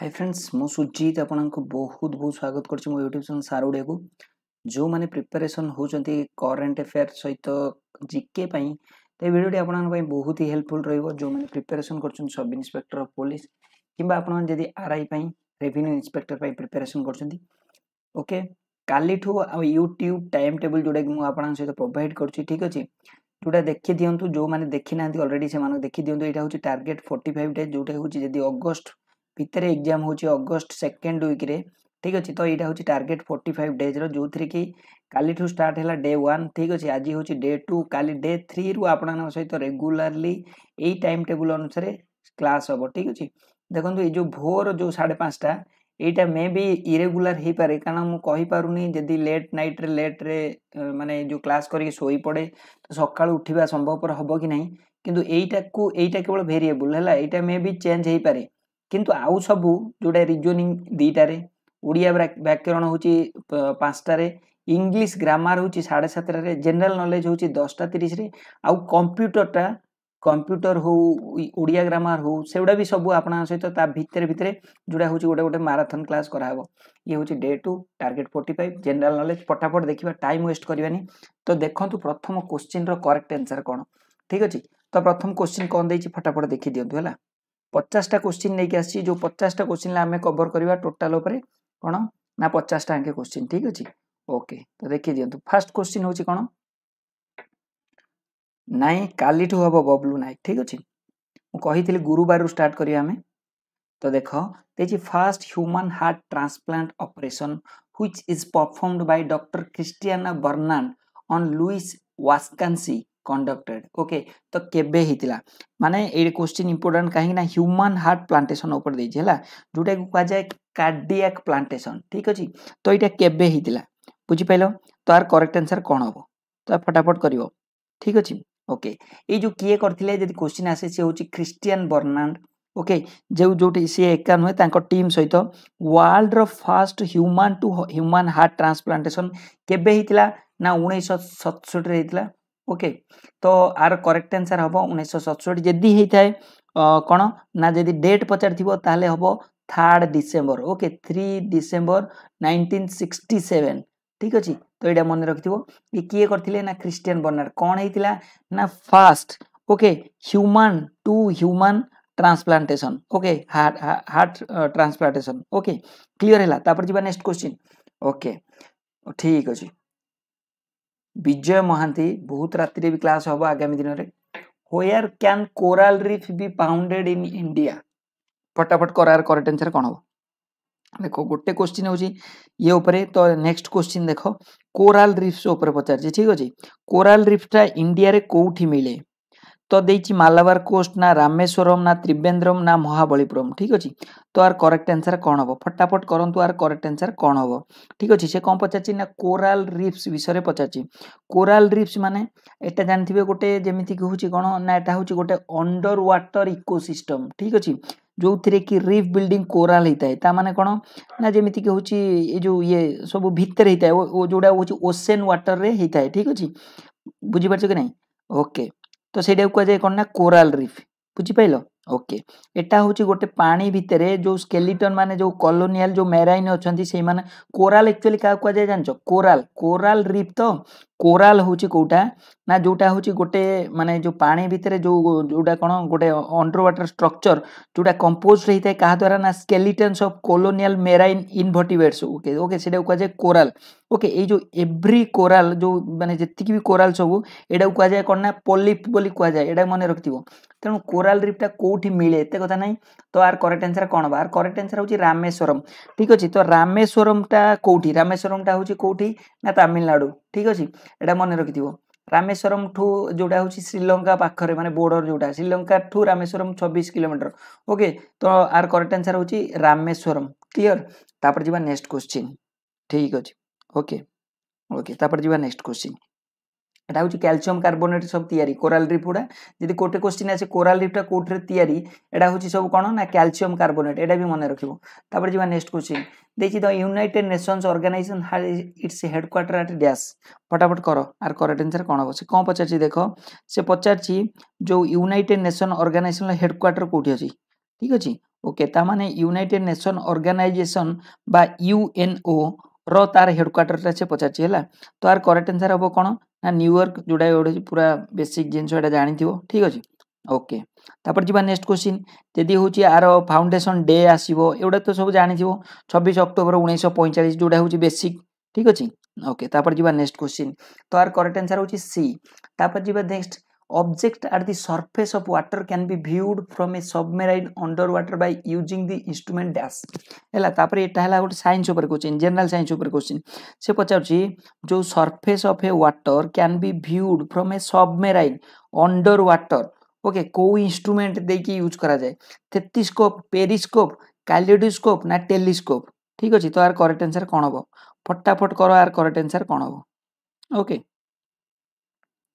High friends ମୁଁ ସୁଜିତ ଆପଣଙ୍କୁ ବହୁତ ବହୁତ ସ୍ୱାଗତ କରୁଛି ମୋ ୟୁଟ୍ୟୁବ୍ ଚ୍ୟାନେଲ୍ ସାର୍ ଓଡ଼ିଆକୁ ଯେଉଁମାନେ ପ୍ରିପାରେସନ୍ ହେଉଛନ୍ତି କରେଣ୍ଟ ଆଫେୟାର୍ ସହିତ ଜିକେ ପାଇଁ ତ ଏ ଭିଡ଼ିଓଟି ଆପଣଙ୍କ ପାଇଁ ବହୁତ ହି ହେଲ୍ପଫୁଲ୍ ରହିବ ଯେଉଁମାନେ ପ୍ରିପାରେସନ୍ କରୁଛନ୍ତି ସବ୍ ଇନ୍ସପେକ୍ଟର ଅଫ୍ ପୋଲିସ୍ କିମ୍ବା ଆପଣମାନେ ଯଦି ଆର୍ ଆଇ ପାଇଁ ରେଭିନ୍ୟୁ ଇନ୍ସପେକ୍ଟର ପାଇଁ ପ୍ରିପାରେସନ୍ କରୁଛନ୍ତି ଓକେ କାଲିଠୁ ଆଉ ୟୁଟ୍ୟୁବ୍ ଟାଇମ୍ ଟେବୁଲ୍ ଯେଉଁଟାକି ମୁଁ ଆପଣଙ୍କ ସହିତ ପ୍ରୋଭାଇଡ଼ କରୁଛି ଠିକ୍ ଅଛି ଯେଉଁଟା ଦେଖି ଦିଅନ୍ତୁ ଯେଉଁମାନେ ଦେଖିନାହାନ୍ତି ଅଲରେଡ଼ି ସେମାନଙ୍କୁ ଦେଖି ଦିଅନ୍ତୁ ଏଇଟା ହେଉଛି ଟାର୍ଗେଟ୍ ଫୋର୍ଟି ଫାଇଭ୍ ଡେଜ୍ ଯେଉଁଟା ହେଉଛି ଯଦି ଅଗଷ୍ଟ ভিতরে এক্সাম হচ্ছে অগস্ট সেকেন্ড উইক্রে ঠিক আছে তো এইটা হচ্ছে টার্গেট ফোর্টি ফাইভ ডেজ্র ଯେଉଁଥିରେ କି କାଲିଠୁ ଷ୍ଟାର୍ଟ ହେଲା ଡେ ୱାନ୍ ଠିକ୍ ଅଛି ଆଜି ହେଉଛି ଡେ ଟୁ କାଲି ଡେ ଥ୍ରୀରୁ ଆପଣମାନଙ୍କ ସହିତ ରେଗୁଲାରଲି ଏଇ ଟାଇମ୍ ଟେବୁଲ୍ ଅନୁସାରେ କ୍ଲାସ୍ ହେବ ଠିକ୍ ଅଛି ଦେଖନ୍ତୁ ଏଇ ଯେଉଁ ଭୋର ଯେଉଁ ସାଢ଼େ ପାଞ୍ଚଟା ଏଇଟା ମେ ବି ଇରେଗୁଲାର ହେଇପାରେ କାରଣ ମୁଁ କହିପାରୁନି ଯଦି ଲେଟ୍ ନାଇଟ୍ରେ ଲେଟ୍ରେ ମାନେ ଯେଉଁ କ୍ଲାସ୍ କରିକି ଶୋଇପଡ଼େ ତ ସକାଳୁ ଉଠିବା ସମ୍ଭବପର ହେବ କି ନାହିଁ କିନ୍ତୁ ଏଇଟାକୁ ଏଇଟା କେବଳ ଭେରିଏବୁଲ୍ ହେଲା ଏଇଟା ମେ ବି ଚେଞ୍ଜ ହେଇପାରେ କିନ୍ତୁ ଆଉ ସବୁ ଯେଉଁଟା ରିଜୋନିଂ ଦୁଇଟାରେ ଓଡ଼ିଆ ବ୍ୟାକରଣ ହେଉଛି ପାଞ୍ଚଟାରେ ଇଂଲିଶ ଗ୍ରାମାର ହେଉଛି ସାଢ଼େ ସାତଟାରେ ଜେନେରାଲ ନଲେଜ ହେଉଛି ଦଶଟା ତିରିଶରେ ଆଉ କମ୍ପ୍ୟୁଟରଟା କମ୍ପ୍ୟୁଟର ହଉ ଓଡ଼ିଆ ଗ୍ରାମାର ହଉ ସେଗୁଡ଼ା ବି ସବୁ ଆପଣଙ୍କ ସହିତ ତା ଭିତରେ ଭିତରେ ଯେଉଁଟା ହେଉଛି ଗୋଟେ ଗୋଟେ ମାରାଥନ୍ କ୍ଲାସ୍ କରାହେବ ଇଏ ହେଉଛି day two target forty five general knowledge ଫଟାଫଟ ଦେଖିବା ଟାଇମ୍ ୱେଷ୍ଟ କରିବାନି ତ ଦେଖନ୍ତୁ ପ୍ରଥମ କୋଶ୍ଚିନ୍ର କରେକ୍ଟ ଆନ୍ସର୍ କ'ଣ ଠିକ୍ ଅଛି ତ ପ୍ରଥମ କୋଶ୍ଚିନ୍ କ'ଣ ଦେଇଛି ଫଟାଫଟ ଦେଖିଦିଅନ୍ତୁ ହେଲା ପଚାଶଟା କୋଶ୍ଚିନ୍ ନେଇକି ଆସିଛି ଯେଉଁ ପଚାଶଟା କୋଶ୍ଚିନ୍ରେ ଆମେ କଭର୍ କରିବା ଟୋଟାଲ୍ ଉପରେ କ'ଣ ନା ପଚାଶଟା ଆଙ୍କେ କୋଶ୍ଚିନ୍ ଠିକ୍ ଅଛି ଓକେ ତ ଦେଖି ଦିଅନ୍ତୁ ଫାର୍ଷ୍ଟ କୋଶ୍ଚିନ୍ ହେଉଛି କ'ଣ ନାଇଁ କାଲିଠୁ ହେବ ବବଲୁ ନାୟକ ଠିକ୍ ଅଛି ମୁଁ କହିଥିଲି ଗୁରୁବାରରୁ ଷ୍ଟାର୍ଟ କରିବା ଆମେ ତ ଦେଖ ଦେଇଛି first human heart transplant operation which is performed by doctor Christiaan Barnard on Louis Washkansky conducted okay ତ କେବେ ହେଇଥିଲା ମାନେ ଏଇ କୋଶ୍ଚିନ୍ ଇମ୍ପୋର୍ଟାଣ୍ଟ କାହିଁକି ନା ହ୍ୟୁମାନ୍ ହାର୍ଟ ପ୍ଲାଣ୍ଟେସନ୍ ଉପରେ ଦେଇଛି ହେଲା ଯେଉଁଟାକୁ କୁହାଯାଏ କାର୍ଡ଼ିଆକ୍ ପ୍ଲାଣ୍ଟେସନ୍ ଠିକ୍ ଅଛି ତ ଏଇଟା କେବେ ହେଇଥିଲା ବୁଝିପାରିଲ ତ ଆର କରେକ୍ଟ ଆନ୍ସର୍ କ'ଣ ହେବ ତ ଫଟାଫଟ କରିବ ଠିକ୍ ଅଛି ଓକେ ଏଇ ଯେଉଁ କିଏ କରିଥିଲେ ଯଦି କୋଶ୍ଚିନ୍ ଆସେ ସିଏ ହେଉଛି ଖ୍ରୀଷ୍ଟିଆନ୍ ବର୍ଣ୍ଣାଣ୍ଡ ଓକେ ଯେଉଁ ଯେଉଁଠି ସିଏ ଏକା ନୁହେଁ ତାଙ୍କ ଟିମ୍ ସହିତ ୱାର୍ଲଡର first human to human heart transplantation କେବେ ହେଇଥିଲା ନା ଉଣେଇଶହ ସତଷଠିରେ ହେଇଥିଲା ଓକେ ତ ଆର କରେକ୍ଟ ଆନ୍ସର୍ ହେବ ଉଣେଇଶହ ସତଷଠି ଯଦି ହେଇଥାଏ କ'ଣ ନା ଯଦି ଡେଟ୍ ପଚାରିଥିବ ତାହେଲେ ହେବ third December okay three December nineteen sixty seven ঠিক আছে তো এটা মনে রাখিথিব যে কিয়ে করলে না খ্রিস্টিয়ান বর্নার কণ হয়েছিল না first okay human to human transplantation okay heart heart transplantation okay clear হল তারপর যা নেক্সট কোশ্চিন ওকে ঠিক আছে विजय महांति बहुत रात्र क्लास हम आगामी दिन में हेयर कोराल रिफ भी फाउंडेड इन इंडिया फटाफट करार कर टेनसर कौन हम देखो गोटे क्वेश्चन हूँ ये उपरे तो नेक्स्ट क्वेश्चन देखो कोराल रिफ्स पचार ठीक अच्छे कोराल रिफ्टा इंडिया रे कौटी मिले ତ ଦେଇଛି ମାଲାବାର କୋଷ୍ଟ ନା ରାମେଶ୍ୱରମ୍ ନା ତ୍ରିବେନ୍ଦ୍ରମ୍ ନା ମହାବଳିପୁରମ୍ ଠିକ୍ ଅଛି ତ ଆର କରେକ୍ଟ ଆନ୍ସର୍ କ'ଣ ହେବ ଫଟାଫଟ କରନ୍ତୁ ଆର କରେକ୍ଟ ଆନ୍ସର୍ କ'ଣ ହେବ ଠିକ୍ ଅଛି ସେ କ'ଣ ପଚାରିଛି ନା କୋରାଲ ରିଫ୍ସ ବିଷୟରେ ପଚାରିଛି କୋରାଲ ରିଫ୍ସ ମାନେ ଏଇଟା ଜାଣିଥିବେ ଗୋଟେ ଯେମିତିକି ହେଉଛି କ'ଣ ନା ଏଇଟା ହେଉଛି ଗୋଟେ ଅଣ୍ଡର ୱାଟର ଇକୋସିଷ୍ଟମ୍ ଠିକ୍ ଅଛି ଯେଉଁଥିରେ କି ରିଫ୍ ବିଲ୍ଡିଂ କୋରାଲ ହେଇଥାଏ ତା ମାନେ କ'ଣ ନା ଯେମିତିକି ହେଉଛି ଏ ଯେଉଁ ଇଏ ସବୁ ଭିତରେ ହେଇଥାଏ ଯେଉଁଟା ହେଉଛି ଓସେନ୍ ୱାଟରରେ ହେଇଥାଏ ଠିକ୍ ଅଛି ବୁଝିପାରୁଛ କି ନାହିଁ ଓକେ ତ ସେଇଟାକୁ କୁହାଯାଏ କ'ଣ ନା କୋରାଲ ରିଫ୍ ବୁଝିପାରିଲ ଓକେ ଏଇଟା ହେଉଛି ଗୋଟେ ପାଣି ଭିତରେ ଯେଉଁ ସ୍କେଲିଟନ୍ ମାନେ ଯେଉଁ କଲୋନିଆଲ୍ ଯେଉଁ ମେରାଇନ୍ ଅଛନ୍ତି ସେଇମାନେ କୋରାଲ ଆକ୍ଚୁଆଲି କାହାକୁ କୁହାଯାଏ ଜାଣିଛ କୋରାଲ କୋରାଲ ରିଫ୍ ତ କୋରାଲ ହେଉଛି କେଉଁଟା ନା ଯେଉଁଟା ହେଉଛି ଗୋଟେ ମାନେ ଯେଉଁ ପାଣି ଭିତରେ ଯେଉଁ ଯେଉଁଟା କ'ଣ ଗୋଟେ ଅଣ୍ଡର ୱାଟର ଷ୍ଟ୍ରକ୍ଚର ଯେଉଁଟା କମ୍ପୋଜ୍ଡ ହେଇଥାଏ କାହା ଦ୍ୱାରା ନା skeletons of colonial marine invertebrates okay okay ସେଇଟାକୁ କୁହାଯାଏ କୋରାଲ ଓକେ ଏଇ ଯେଉଁ ଏଭ୍ରି କୋରାଲ ଯେଉଁ ମାନେ ଯେତିକି ବି କୋରାଲ ସବୁ ଏଇଟାକୁ କୁହାଯାଏ କ'ଣ ନା ପଲିପ୍ ବୋଲି କୁହାଯାଏ ଏଇଟା ମନେ ରଖିଥିବ ତେଣୁ କୋରାଲ ରିଫ୍ଟା କେଉଁଠି ମିଳେ ଏତେ କଥା ନାହିଁ ତ ଆର କରେକ୍ଟ ଆନ୍ସର କ'ଣ ହେବ ଆର କରେକ୍ଟ ଆନ୍ସର ହେଉଛି ରାମେଶ୍ୱରମ୍ ଠିକ୍ ଅଛି ତ ରାମେଶ୍ୱରମ୍ଟା କେଉଁଠି ରାମେଶ୍ୱରମ୍ଟା ହେଉଛି କେଉଁଠି ନା ତାମିଲନାଡ଼ୁ ଠିକ୍ ଅଛି ଏଇଟା ମନେ ରଖିଥିବ ରାମେଶ୍ୱରମ ଠୁ ଯେଉଁଟା ହେଉଛି ଶ୍ରୀଲଙ୍କା ପାଖରେ ମାନେ ବୋର୍ଡ଼ର ଯେଉଁଟା ଶ୍ରୀଲଙ୍କା ଠୁ ରାମେଶ୍ୱରମ ଛବିଶ କିଲୋମିଟର ଓକେ ତ ଆର କରେକ୍ଟ ଆନ୍ସର୍ ହେଉଛି ରାମେଶ୍ୱରମ କ୍ଲିଅର ତାପରେ ଯିବା ନେକ୍ସଟ କୋଶ୍ଚିନ୍ ଠିକ୍ ଅଛି ଓକେ ଓକେ ତାପରେ ଯିବା ନେକ୍ସଟ କୋଶ୍ଚିନ୍ এটা হচ্ছে ক্যালসিয়াম কার্বোনেট সব তৈরি কোরাল রিফ গুড়া যদি কোটে কোশ্চিন আছে কোরাল রিফটা কোটরে তৈরি এটা হচ্ছে সব কোণ না ক্যালসিয়াম কার্বোনেট এটা বি মনে রাখব তারপরে যা নেক্সট কোশ্চিন দেখি তো United Nations Organization has its headquarter at dash ফটাফট কর আর করেক্ট আনসার কোণ হব সে কম পচারছি দেখ সে পচারছি যে ইউনাইটেড নেশন অর্গানাইজেশন হেডকোয়ার্টার কোটি অছি ঠিক আছে ওকে তার মানে ইউনাইটেড নেশন অর্গানাইজেশন বা ইউএনও ର ତାର ହେଡ଼କ୍ୱାର୍ଟରଟା ସେ ପଚାରିଛି ହେଲା ତ ଆର କରେକ୍ଟ ଆନ୍ସର୍ ହେବ କ'ଣ ନା ନ୍ୟୁୟର୍କ ଯେଉଁଟା ଗୋଟେ ପୁରା ବେସିକ୍ ଜିନିଷ ଏଇଟା ଜାଣିଥିବ ଠିକ୍ ଅଛି ଓକେ ତାପରେ ଯିବା ନେକ୍ସଟ କ୍ୱେଶ୍ଚିନ୍ ଯଦି ହେଉଛି ଆର ଫାଉଣ୍ଡେସନ୍ ଡେ ଆସିବ ଏଗୁଡ଼ା ତ ସବୁ ଜାଣିଥିବ ଛବିଶ ଅକ୍ଟୋବର ଉଣେଇଶହ ପଇଁଚାଳିଶ ଯେଉଁଟା ହେଉଛି ବେସିକ୍ ଠିକ୍ ଅଛି ଓକେ ତାପରେ ଯିବା ନେକ୍ସଟ କ୍ୱେଶ୍ଚିନ୍ ତ ଆର କରେକ୍ଟ ଆନ୍ସର୍ ହେଉଛି ସି ତାପରେ ଯିବା next objects at the surface of water can be viewed from a submarine underwater by using the instrument dash ହେଲା ତାପରେ ଏଟା ହେଲା ଗୋଟେ ସାଇନ୍ସ ଉପରେ କୋଶ୍ଚିନ୍ ଜେନେରାଲ ସାଇନ୍ସ ଉପରେ କୋଶ୍ଚିନ୍ ସେ ପଚାରୁଛି ଯେଉଁ surface of a water can be viewed from a submarine under water okay କେଉଁ ଇନଷ୍ଟ୍ରୁମେଣ୍ଟ ଦେଇକି ୟୁଜ୍ କରାଯାଏ ଥେତିସ୍କୋପ୍ ପେରିସ୍କୋପ୍ କାଲିଡୋସ୍କୋପ୍ ନା ଟେଲିସ୍କୋପ୍ ଠିକ୍ ଅଛି ତ ଆର କରେକ୍ଟ ଆନ୍ସର୍ କ'ଣ ହେବ ଫଟାଫଟ କର ଆର କରେକ୍ଟ ଆନ୍ସର୍ କ'ଣ ହେବ ଓକେ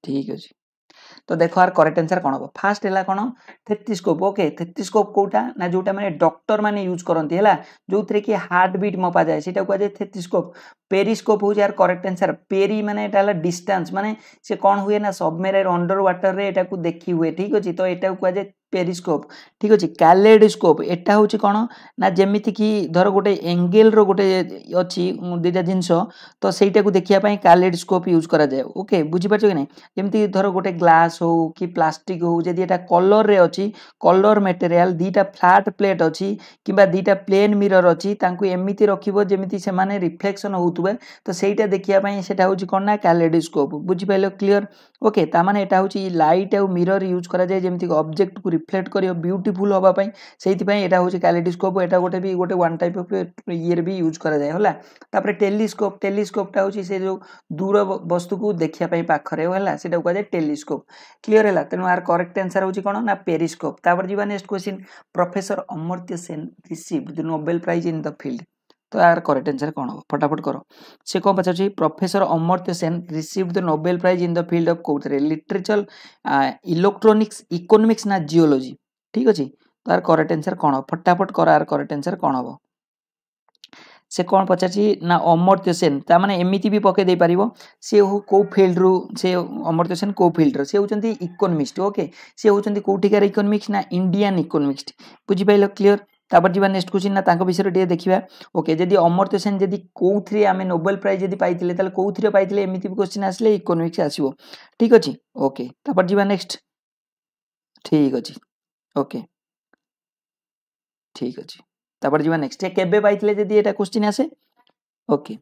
ଠିକ୍ ଅଛି तो देख आर करेक्ट आंसर कौन हम फास्ट है कौन थेथिस्कोप ओके थेथिस्कोप कौटा ना जोटा मैंने डक्टर मैंने यूज करती है जो थे कि हार्ट बीट मपा जाए से कहुए थेथिस्कोप पेरिस्कोप हूँ यार करेक्ट आंसर पेरी मैंने यहाँ डिस्टान्स मैंने से कौन हुए ना सबमेराइन अंडर व्वाटर ये देखी हुए ठीक अच्छे तो यहाँ कहुए পেরিস্কোপ ঠিক ଅଛି କ୍ୟାଲେଡିସ୍କୋପ୍ ଏଟା ହେଉଛି କ'ଣ ନା ଯେମିତିକି ଧର ଗୋଟେ ଏଙ୍ଗେଲ୍ର ଗୋଟେ ଅଛି ଦୁଇଟା ଜିନିଷ ତ ସେଇଟାକୁ ଦେଖିବା ପାଇଁ କ୍ୟାଲେଡିସ୍କୋପ୍ ୟୁଜ୍ କରାଯାଏ ଓକେ ବୁଝିପାରୁଛ କି ନାହିଁ ଯେମିତି ଧର ଗୋଟେ ଗ୍ଲାସ୍ ହଉ କି ପ୍ଲାଷ୍ଟିକ୍ ହଉ ଯଦି ଏଟା କଲର୍ରେ ଅଛି କଲର୍ ମେଟେରିଆଲ୍ ଦୁଇଟା ଫ୍ଲାଟ୍ ପ୍ଲେଟ୍ ଅଛି କିମ୍ବା ଦୁଇଟା ପ୍ଲେନ୍ ମିରର୍ ଅଛି ତାଙ୍କୁ ଏମିତି ରଖିବ ଯେମିତି ସେମାନେ ରିଫ୍ଲେକ୍ସନ୍ ହେଉଥିବେ ତ ସେଇଟା ଦେଖିବା ପାଇଁ ସେଇଟା ହେଉଛି କ'ଣ ନା କ୍ୟାଲେଡିସ୍କୋପ୍ ବୁଝିପାରିଲ କ୍ଲିଅର୍ ओके ताने यहाँ लाइट आउ मिरर यूज कराए जमी अब्जेक्ट को रिफ्लेक्ट कर ब्यूटीफुल हाँपाई से हूँ क्यालिडोस्कोप यहाँ गोटे भी गोटे वन टाइप अफ ईर भी यूज कराए है टेलीस्कोप टेलीस्कोपटा हूँ से जो दूर वस्तु को देखापी पाखे है कहुए टेलीस्कोप क्लीयर है तेणु यार करेक्ट आंसर हूँ कौन ना पेरीस्कोप तापर next question professor Amartya Sen received the Nobel prize in the field ତ આર કરેક્ટ આન્સર કોણ હବ ફટાફટ કરો સે કોણ પચાવશે professor Amartya Sen received the Nobel prize in the field of કોઉથરે લિટરેચર ઇલેક્ટ્રોનિક્સ ઇકોનોમિક્સ ના જીઓલોજી ઠીક ଅଛି ତ ଆର કરેક્ટ આન્સર કોણ હବ ફટાફટ કરો આર કરેક્ટ આન્સર કોણ હବ ସେ କ'ଣ ପଚାରିଛି ନା ଅମର୍ତ୍ୟ ସେନ୍ ମାନେ ଏମିତି ବି ପକେଇ ଦେଇପାରିବ ସେ କେଉଁ ଫିଲ୍ଡରୁ ସେ ଅମର୍ତ୍ୟ ସେନ୍ କେଉଁ ଫିଲ୍ଡର ସେ ହେଉଛନ୍ତି ଇକୋନୋମିକ୍ସ ଓକେ ସେ ହେଉଛନ୍ତି କେଉଁଠିକାର ଇକୋନୋମିକ୍ସ ନା ଇଣ୍ଡିଆନ୍ ଇକୋନୋମିକ୍ସ ବୁଝିପାରିଲ କ୍ଲିଅର ତାପରେ ଯିବା ନେକ୍ସଟ କ୍ୱେଶ୍ଚିନ୍ ନା ତାଙ୍କ ବିଷୟରେ ଟିକେ ଦେଖିବା ଓକେ ଯଦି ଅମର୍ତ୍ୟ ସେନ୍ ଯଦି କେଉଁଥିରେ ଆମେ ନୋବେଲ ପ୍ରାଇଜ୍ ଯଦି ପାଇଥିଲେ ତାହେଲେ କେଉଁଥିରେ ପାଇଥିଲେ ଏମିତି ବି କ୍ୱେଶ୍ଚିନ୍ ଆସିଲେ ଇକୋନୋମିକ୍ସ ଆସିବ ଠିକ୍ ଅଛି ଓକେ ତାପରେ ଯିବା ନେକ୍ସଟ ଠିକ୍ ଅଛି ଓକେ ଠିକ୍ ଅଛି ତାପରେ ଯିବା ନେକ୍ସଟ କେବେ ପାଇଥିଲେ ଯଦି ଏଇଟା କ୍ୱେଶ୍ଚିନ୍ ଆସେ ଓକେ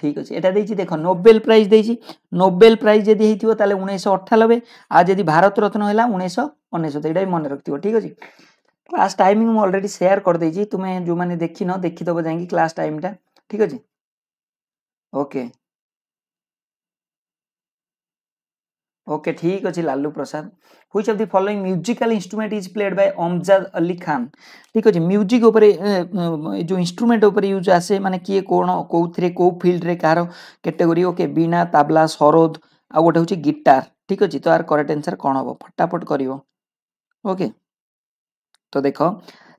ঠিক আছে এটা দিয়েছি দেখ নোবেল প্রাইজ দিয়েছি নোবেল প্রাইজ যদি হয়েছিল তাহলে উনিশশো অঠানবে আর যদি ভারত রত্ন হল উনিশশো অনেশত এটাই মনে রাখব ঠিক আছে क्लास टाइमिंग मुझे सेयार करदे तुम्हें जो मैंने देखी न देखीदेव जा क्लास टाइमटा ठीक अच्छे ओके ओके ठीक अच्छे Lalu Prasad which of the following musical instrument is played by Amjad Ali Khan ঠিক আছে ମ୍ୟୁଜିକ୍ ଉପରେ ଏ ଯେଉଁ ଇନଷ୍ଟ୍ରୁମେଣ୍ଟ ଉପରେ ୟୁଜ୍ ଆସେ ମାନେ କିଏ କ'ଣ କେଉଁଥିରେ କେଉଁ ଫିଲ୍ଡରେ କାହାର କ୍ୟାଟେଗୋରୀ ଓକେ ବୀଣା ତାବଲା ସରୋଦ ଆଉ ଗୋଟେ ହେଉଛି ଗିଟାର ଠିକ୍ ଅଛି ତ ଆର କରେକ୍ଟ ଆନ୍ସର୍ କ'ଣ ହେବ ଫଟାଫଟ କରିବ ଓକେ तो देख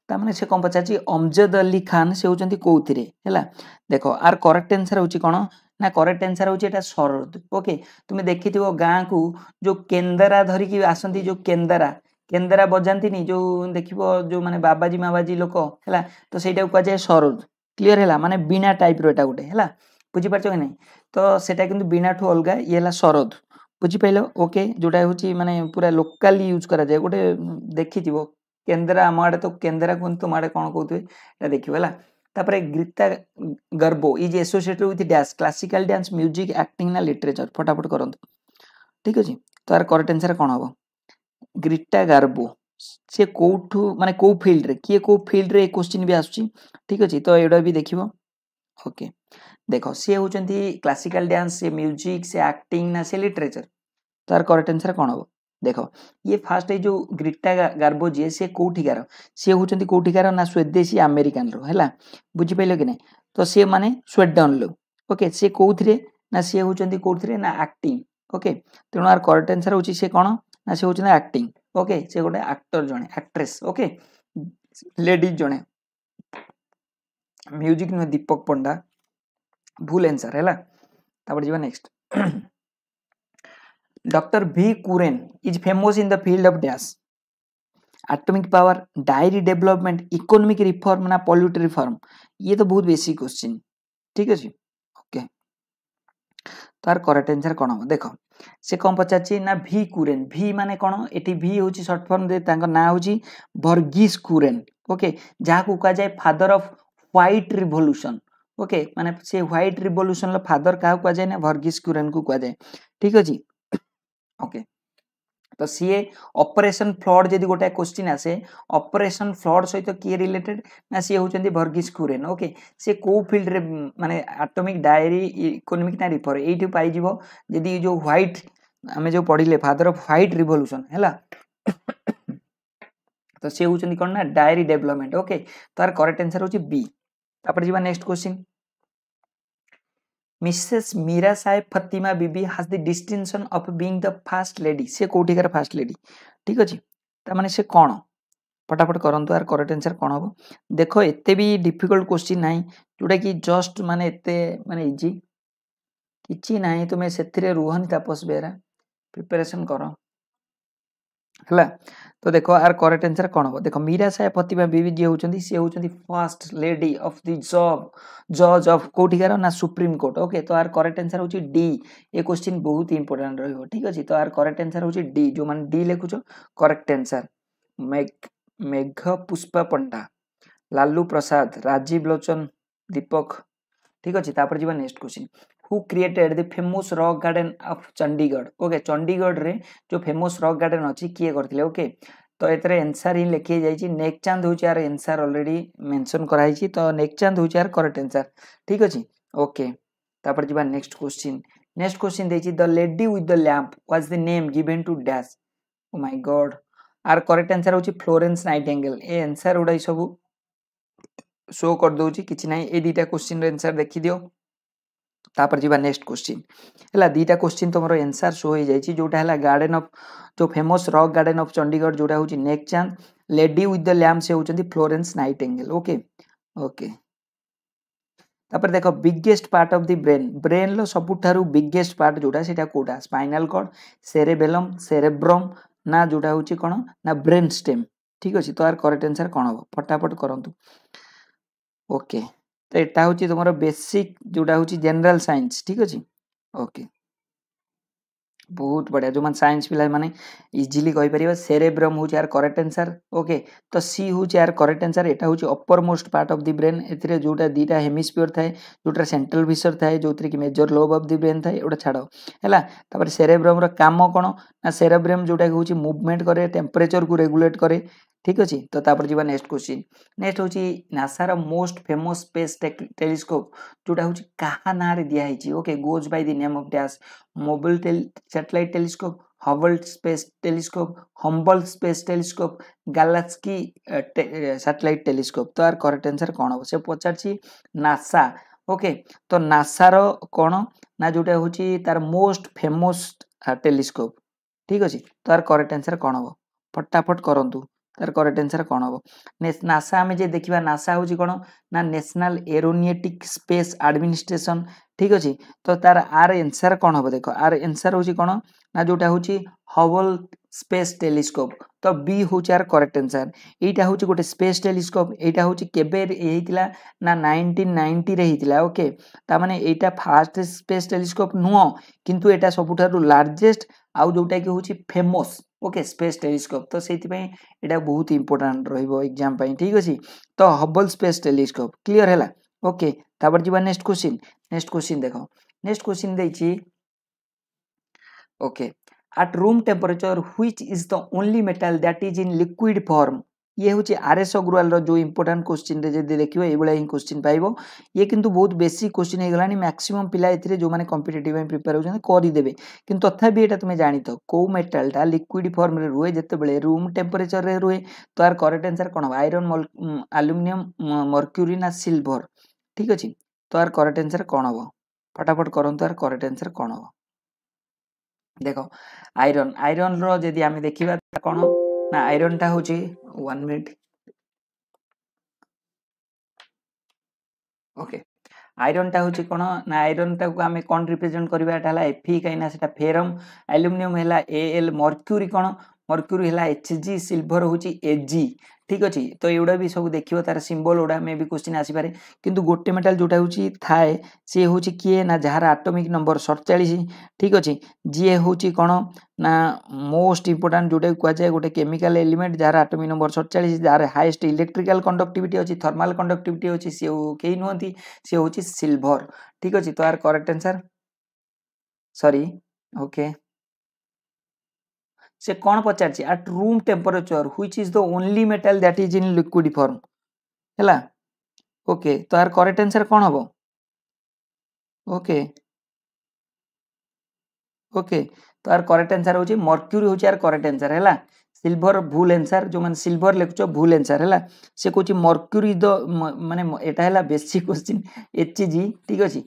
तमें से कौन पचार अमजद अली खान से होती कौती है देख आर करेक्ट एनसर हूँ कौन ना करेक्ट एनसर हूँ शरद ओके तुम्हें देखी गाँ को जो केन्द्रा धरिकी आसती जो केन्द्रा केन्द्रा बजाती जो देख जो मैंने बाबाजी माबाजी लोक है तो से क्या जाए शरद क्लीयर है मानते बीणा टाइप रहा गोटे है बुझीपार कि नहीं तो सेटा कि बीणा ठू अलग ये शरद बुझिपाल ओके जोटा हूँ मानने पूरा लोकाली यूज कराए गोटे देखी थोड़ा केन्द्र मे तो केन्द्र कुंतु मे कौन कौन देखा तापर Greta Garbo is associated with dance classical dance music acting ना लिटरेचर फटाफट कर तो। ठीक अच्छे तो यार करेक्ट आंसर कौन हम ग्रीटा गर्भो सी कौठ मानने कौ फिल्ड रे किए कौ फिल्ड रे क्वेश्चन भी आसूँ ठीक अच्छे तो यह देख ओके देख सी हूँ क्लासिकाल डांस सी म्यूजिक सी आक्टिंग ना सी लिटरेचर तो यार करेक्ट आंसर कौन हम देख ये फास्ट जो ग्रीटा गार्बो जी सी कौटिकार सी हूँ कौटिकार ना स्वदेशी आमेरिकान रु है बुझीपाल कि नहीं तो सी मैंने स्वेडन रु ओके सी कौरे ना सी हूँ कौटे ना आक्टिंग ओके तेणु आर करेक्ट आन्सर हूँ सी कौन ना सी हूँ आक्टिंग ओके सी गोटे आक्टर जड़े आक्ट्रेस ओके लेडीज जड़े म्यूजिक नुह दीपक पंडा भूल आंसर है जी next Dr. V. Kuren is famous in the field of dash. Atomic power dairy development economic reform ना पॉल्यूट रिफॉर्म ये तो बहुत बेसिक क्वेश्चन ठीक अच्छे ओके तार करेक्ट आंसर कौन हम देख से कौन पचार ना भि कुरेन भि मान कौन ये भि हूँ सर्ट फर्म ना हूँ भर्गीस कुरेन ओके जहाँ जाए father of white revolution okay से ह्वैट रिभल्यूसन फादर क्या कहुए ना भर्गीस कुरेन को कहुए ठीक अच्छे ओके तो सीए ऑपरेशन फ्लड जी गोटे क्वेश्चन आसे ऑपरेशन फ्लड सहित तो किए रिलेटेड ना सी हूँ भर्गीस खुरेन ओके सी कौ फिल्ड रे माने आटोमिक डायरी इकोनोमिक ना रिफर ये पाइज जी जो ह्वैट आम जो पढ़ले फादर अफ ह्वैट रिभल्यूशन है तो सी हूँ कौन ना डायरी डेभलपमेंट ओके तार करेक्ट आन्सर हूँ बी तापर जी next question Mrs. Mira Saeb Fatima Bibi has the distinction of being the first lady. সে কোটিকার ফার্স্ট লেডি ঠিক ଅଛି ତା ମାନେ ସେ କ'ଣ ଫଟାଫଟ କରନ୍ତୁ ଆର କରେକ୍ଟ ଆନ୍ସର୍ କ'ଣ ହେବ ଦେଖ ଏତେ ବି ଡିଫିକଲ୍ଟ କ୍ୱେଶ୍ଚିନ୍ ନାହିଁ ଯେଉଁଟାକି ଜଷ୍ଟ ମାନେ ଏତେ ମାନେ ଇଜି କିଛି ନାହିଁ ତୁମେ ସେଥିରେ ରୁହନି ତାପସ ବେହେରା ପ୍ରିପାରେସନ୍ କର ହେଲା ତ ଦେଖ ଆର କରେକ୍ଟ ଆନ୍ସର କ'ଣ ହେବ ଦେଖ ମୀରା ସାହେବ ପ୍ରତିଭା ବିବି ଯିଏ ହେଉଛନ୍ତି ସିଏ ହେଉଛନ୍ତି first lady of the job ଜଜ୍ ଅଫ୍ କେଉଁଠିକାର ନା ସୁପ୍ରିମକୋର୍ଟ ଓକେ ତ ଆର କରେକ୍ଟ ଆନ୍ସର ହେଉଛି ଡି ଏ କ୍ୱେଶ୍ଚିନ୍ ବହୁତ ଇମ୍ପୋର୍ଟାଣ୍ଟ ରହିବ ଠିକ୍ ଅଛି ତ ଆର କରେକ୍ଟ ଆନ୍ସର ହେଉଛି ଡି ଯେଉଁମାନେ ଡି ଲେଖୁଛ କରେକ୍ଟ ଆନ୍ସର ମେଘ ପୁଷ୍ପା ପଣ୍ଡା ଲାଲୁ ପ୍ରସାଦ ରାଜୀବ ଲୋଚନ ଦୀପକ ଠିକ୍ ଅଛି ତାପରେ ଯିବା next question who created the famous rock garden of Chandigarh. Okay, Chandigarh रे जो famous rock garden अच्छी किए करते okay. তো এতে এনসার হি লিখি যাই নেক চাঁদ হচ্ছে আর এনসার অলরেডি মেনশন করা হয়েছি তো নেক চাঁদ হচ্ছে আর করেক্ট এনসার ঠিক আছে ওকে তারপরে যা নেক্সট কোশ্চিন নেক্সট কোশ্চিন দিয়েছি the lady with the lamp was the name given to dash oh my god আর করেক্ট আনসার হচ্ছে ফ্লোরেন্স নাইটেঙ্গেল এ আনসার গুড়াই সবু শো করে দেଉଛି কিছু না এই দুইটা কোশ্চিন আনসার দেখি দিও ତାପରେ ଯିବା ନେକ୍ସଟ କୋଶ୍ଚିନ୍ ହେଲା ଦୁଇଟା କୋଶ୍ଚିନ୍ ତୁମର ଏନ୍ସାର୍ ସୋ ହୋଇଯାଇଛି ଯେଉଁଟା ହେଲା ଗାର୍ଡ଼େନ୍ ଅଫ୍ ଯେଉଁ famous rock garden of Chandigarh ଯେଉଁଟା ହେଉଛି Nek Chand lady with the lamp ସେ ହେଉଛନ୍ତି ଫ୍ଲୋରେନ୍ସ ନାଇଟେଙ୍ଗେଲ୍ ଓକେ ଓକେ ତାପରେ ଦେଖ biggest part of the brain ବ୍ରେନ୍ର ସବୁଠାରୁ ବିଗେଷ୍ଟ ପାର୍ଟ ଯେଉଁଟା ସେଇଟା କେଉଁଟା ସ୍ପାଇନାଲ୍ କର୍ଡ଼ ସେରେବେଲମ୍ ସେରେବ୍ରମ୍ ନା ଯେଉଁଟା ହେଉଛି କ'ଣ ନା ବ୍ରେନ୍ ଷ୍ଟେମ୍ ଠିକ୍ ଅଛି ତ ଆର କରେକ୍ଟ ଆନ୍ସର୍ କ'ଣ ହେବ ଫଟାଫଟ କରନ୍ତୁ ଓକେ তো এটা হচ্ছে তোমার বেসিক যেটা হচ্ছে জেনারেল সাইন্স ঠিক আছে ওকে ବହୁତ ବଢ଼ିଆ ଯେଉଁମାନେ ସାଇନ୍ସ ପିଲାମାନେ ଇଜିଲି କହିପାରିବେ ସେରେବ୍ରମ୍ ହେଉଛି ଏହାର କରେକ୍ଟ ଆନ୍ସର୍ ଓକେ ତ ସି ହେଉଛି ଏହାର କରେକ୍ଟ ଆନ୍ସର୍ ଏଇଟା ହେଉଛି uppermost part of the brain ଏଥିରେ ଯେଉଁଟା ଦୁଇଟା ହେମିସ୍ପିୟର ଥାଏ ଯେଉଁଟା ସେଣ୍ଟ୍ରାଲ ଭିସର ଥାଏ ଯେଉଁଥିରେ କି major lobe of the brain ଥାଏ ଏଗୁଡ଼ା ଛାଡ଼ ହେଲା ତାପରେ ସେରେବ୍ରମ୍ର କାମ କ'ଣ ନା ସେରେବ୍ରେମ୍ ଯେଉଁଟାକି ହେଉଛି ମୁଭମେଣ୍ଟ କରେ ଟେମ୍ପରେଚରକୁ ରେଗୁଲେଟ୍ କରେ ঠিক আছে তো তারপরে যা নেক্সট কোশ্চিন নেক্সট হচ্ছে নাসার মোস্ট ফেমস স্পেস টেলিস্কোপ যেটা হচ্ছে কাহা নাঁরে দিয়া হয়েছে okay goes by the name of dash mobile satellite telescope Hubble space telescope Hubble space telescope galaxy satellite telescope তো আর করেক্ট আনসার কোণ হব সে পচারছি নাসা ওকে তো নাসার কোণ না যেটা হচ্ছে তার মোস্ট ফেমস টেলিস্কোপ ଠିକ୍ ଅଛି ତାର କରେକ୍ଟ ଆନ୍ସର୍ କ'ଣ ହେବ ଫଟାଫଟ କରନ୍ତୁ ତାର କରେକ୍ଟ ଆନ୍ସର୍ କ'ଣ ହେବ ନାସା ଆମେ ଯଦି ଦେଖିବା ନାସା ହେଉଛି କ'ଣ ନା ନ୍ୟାସନାଲ୍ ଏରୋନିଏଟିକ୍ ସ୍ପେସ୍ ଆଡ଼ମିନିଷ୍ଟ୍ରେସନ୍ ଠିକ୍ ଅଛି ତ ତାର ଆର ଏନ୍ସର୍ କ'ଣ ହେବ ଦେଖ ଆର ଏନ୍ସର୍ ହେଉଛି କ'ଣ ନା ଯେଉଁଟା ହେଉଛି ହବଲ୍ ସ୍ପେସ୍ ଟେଲିସ୍କୋପ୍ ତ ବି ହେଉଛି ଆର କରେକ୍ଟ ଆନ୍ସର୍ ଏଇଟା ହେଉଛି ଗୋଟେ ସ୍ପେସ୍ ଟେଲିସ୍କୋପ୍ ଏଇଟା ହେଉଛି କେବେ ହେଇଥିଲା ନା ନାଇଣ୍ଟିନ୍ ନାଇଣ୍ଟିରେ ହେଇଥିଲା ଓକେ ତାମାନେ ଏଇଟା ଫାଷ୍ଟ ସ୍ପେସ୍ ଟେଲିସ୍କୋପ୍ ନୁହଁ କିନ୍ତୁ ଏଇଟା ସବୁଠାରୁ ଲାର୍ଜେଷ୍ଟ ଆଉ ଯେଉଁଟାକି ହେଉଛି ଫେମସ୍ ଓକେ ସ୍ପେସ୍ ଟେଲିସ୍କୋପ୍ ତ ସେଇଥିପାଇଁ ଏଇଟା ବହୁତ ଇମ୍ପୋର୍ଟାଣ୍ଟ ରହିବ ଏକ୍ଜାମ୍ ପାଇଁ ଠିକ୍ ଅଛି ତ ହବଲ୍ ସ୍ପେସ୍ ଟେଲିସ୍କୋପ୍ କ୍ଲିଅର୍ ହେଲା ଓକେ ତାପରେ ଯିବା ନେକ୍ସଟ କ୍ୱେଶ୍ଚିନ୍ ନେକ୍ସଟ କ୍ୱେଶ୍ଚିନ୍ ଦେଖ ନେକ୍ସଟ କ୍ୱେଶ୍ଚିନ୍ ଦେଇଛି okay at room temperature which is the only metal that is in liquid form ଇଏ ହେଉଛି ଆର୍ ଏସ୍ ଅଗ୍ରୱାଲର ଯେଉଁ ଇମ୍ପୋର୍ଟାଣ୍ଟ କୋଶ୍ଚିନ୍ରେ ଯଦି ଦେଖିବ ଏଇଭଳିଆ ହିଁ କୋଶ୍ଚିନ୍ ପାଇବ ଇଏ କିନ୍ତୁ ବହୁତ ବେଶୀ କୋଶ୍ଚିନ୍ ହେଇଗଲାଣି ମ୍ୟାକ୍ସିମମ୍ ପିଲା ଏଥିରେ ଯେଉଁମାନେ କମ୍ପିଟେଟିଭ୍ ପାଇଁ ପ୍ରିପେୟାର ହେଉଛନ୍ତି କରିଦେବେ କିନ୍ତୁ ତଥାପି ଏଇଟା ତୁମେ ଜାଣିଥାଅ କେଉଁ ମେଟାଲ୍ଟା ଲିକ୍ୱିଡ଼ ଫର୍ମରେ ରୁହେ ଯେତେବେଳେ ରୁମ୍ ଟେମ୍ପରେଚରରେ ରୁହେ ତ ଆର କରେକ୍ଟ ଆନ୍ସର୍ କ'ଣ ହେବ ଆଇରନ୍ ଆଲୁମିନିୟମ ମର୍କ୍ୟୁରି ନା ସିଲଭର ଠିକ୍ ଅଛି ତ ଆର କରେକ୍ଟ ଆନ୍ସର୍ କ'ଣ ହେବ ଫଟାଫଟ କରନ୍ତୁ ଆର କରେକ୍ଟ ଆନ୍ସର୍ କ'ଣ ହେବ ଦେଖ ଆଇରନ୍ ଆଇରନ୍ର ଯଦି ଆମେ ଦେଖିବା କ'ଣ ନା ଆଇରନ୍ଟା ହେଉଛି ୱାନ୍ ମିନିଟ୍ ଓକେ ଆଇରନ୍ଟା ହେଉଛି କ'ଣ ନା ଆଇରନ୍ଟାକୁ ଆମେ କ'ଣ ରିପ୍ରେଜେଣ୍ଟ କରିବା ଏଇଟା ହେଲା ଏଫି କାହିଁକିନା ସେଇଟା ଫେରମ୍ ଆଲୁମିନିୟମ୍ ହେଲା ଏ ଏଲ୍ ମର୍କ୍ୟୁରି କ'ଣ ମର୍କ୍ୟୁରୀ ହେଲା ଏଚ୍ ଜି ସିଲଭର୍ ହେଉଛି ଏ ଜି ଠିକ୍ ଅଛି ତ ଏଗୁଡ଼ା ବି ସବୁ ଦେଖିବ ତା'ର ସିମ୍ବଲ ଗୁଡ଼ା ମେ ବି କୋଶ୍ଚିନ୍ ଆସିପାରେ କିନ୍ତୁ ଗୋଟେ ମେଟାଲ ଯେଉଁଟା ହେଉଛି ଥାଏ ସିଏ ହେଉଛି କିଏ ନା ଯାହାର ଆଟମିକ୍ ନମ୍ବର ସତଚାଳିଶ ଠିକ୍ ଅଛି ଯିଏ ହେଉଛି କ'ଣ ନା ମୋଷ୍ଟ ଇମ୍ପୋର୍ଟାଣ୍ଟ ଯେଉଁଟାକୁ କୁହାଯାଏ ଗୋଟେ କେମିକାଲ ଏଲିମେଣ୍ଟ ଯାହାର ଆଟମିକ୍ ନମ୍ବର ସତଚାଳିଶ ଯାହାର ହାଏଷ୍ଟ ଇଲେକ୍ଟ୍ରିକାଲ କଣ୍ଡକ୍ଟିଭିଟି ଅଛି ଥର୍ମାଲ କଣ୍ଡକ୍ଟିଭିଟି ଅଛି ସିଏ କେହି ନୁହନ୍ତି ସିଏ ହେଉଛି ସିଲଭର ଠିକ୍ ଅଛି ତ ଆର କରେକ୍ଟ ଆନ୍ସର୍ ସରି ଓକେ ସେ କ'ଣ ପଚାରିଛି at room temperature which is the only metal that is in liquid form ହେଲା ଓକେ ତ ଏହାର କରେକ୍ଟ ଆନ୍ସର୍ କ'ଣ ହେବ ଓକେ ওকে তো আর করেক্ট আনসার হচ্ছে মর্ক্যুরি হচ্ছে আর করেক্ট আনসার হল সিলভর ভুল আনসার যে সিলভর মানে লেখুছ ভুল আনসার হল সে কুচি মর্ক্যুরি দ মানে এটা হল বেসিক কোশ্চিন এচজি ঠিক আছে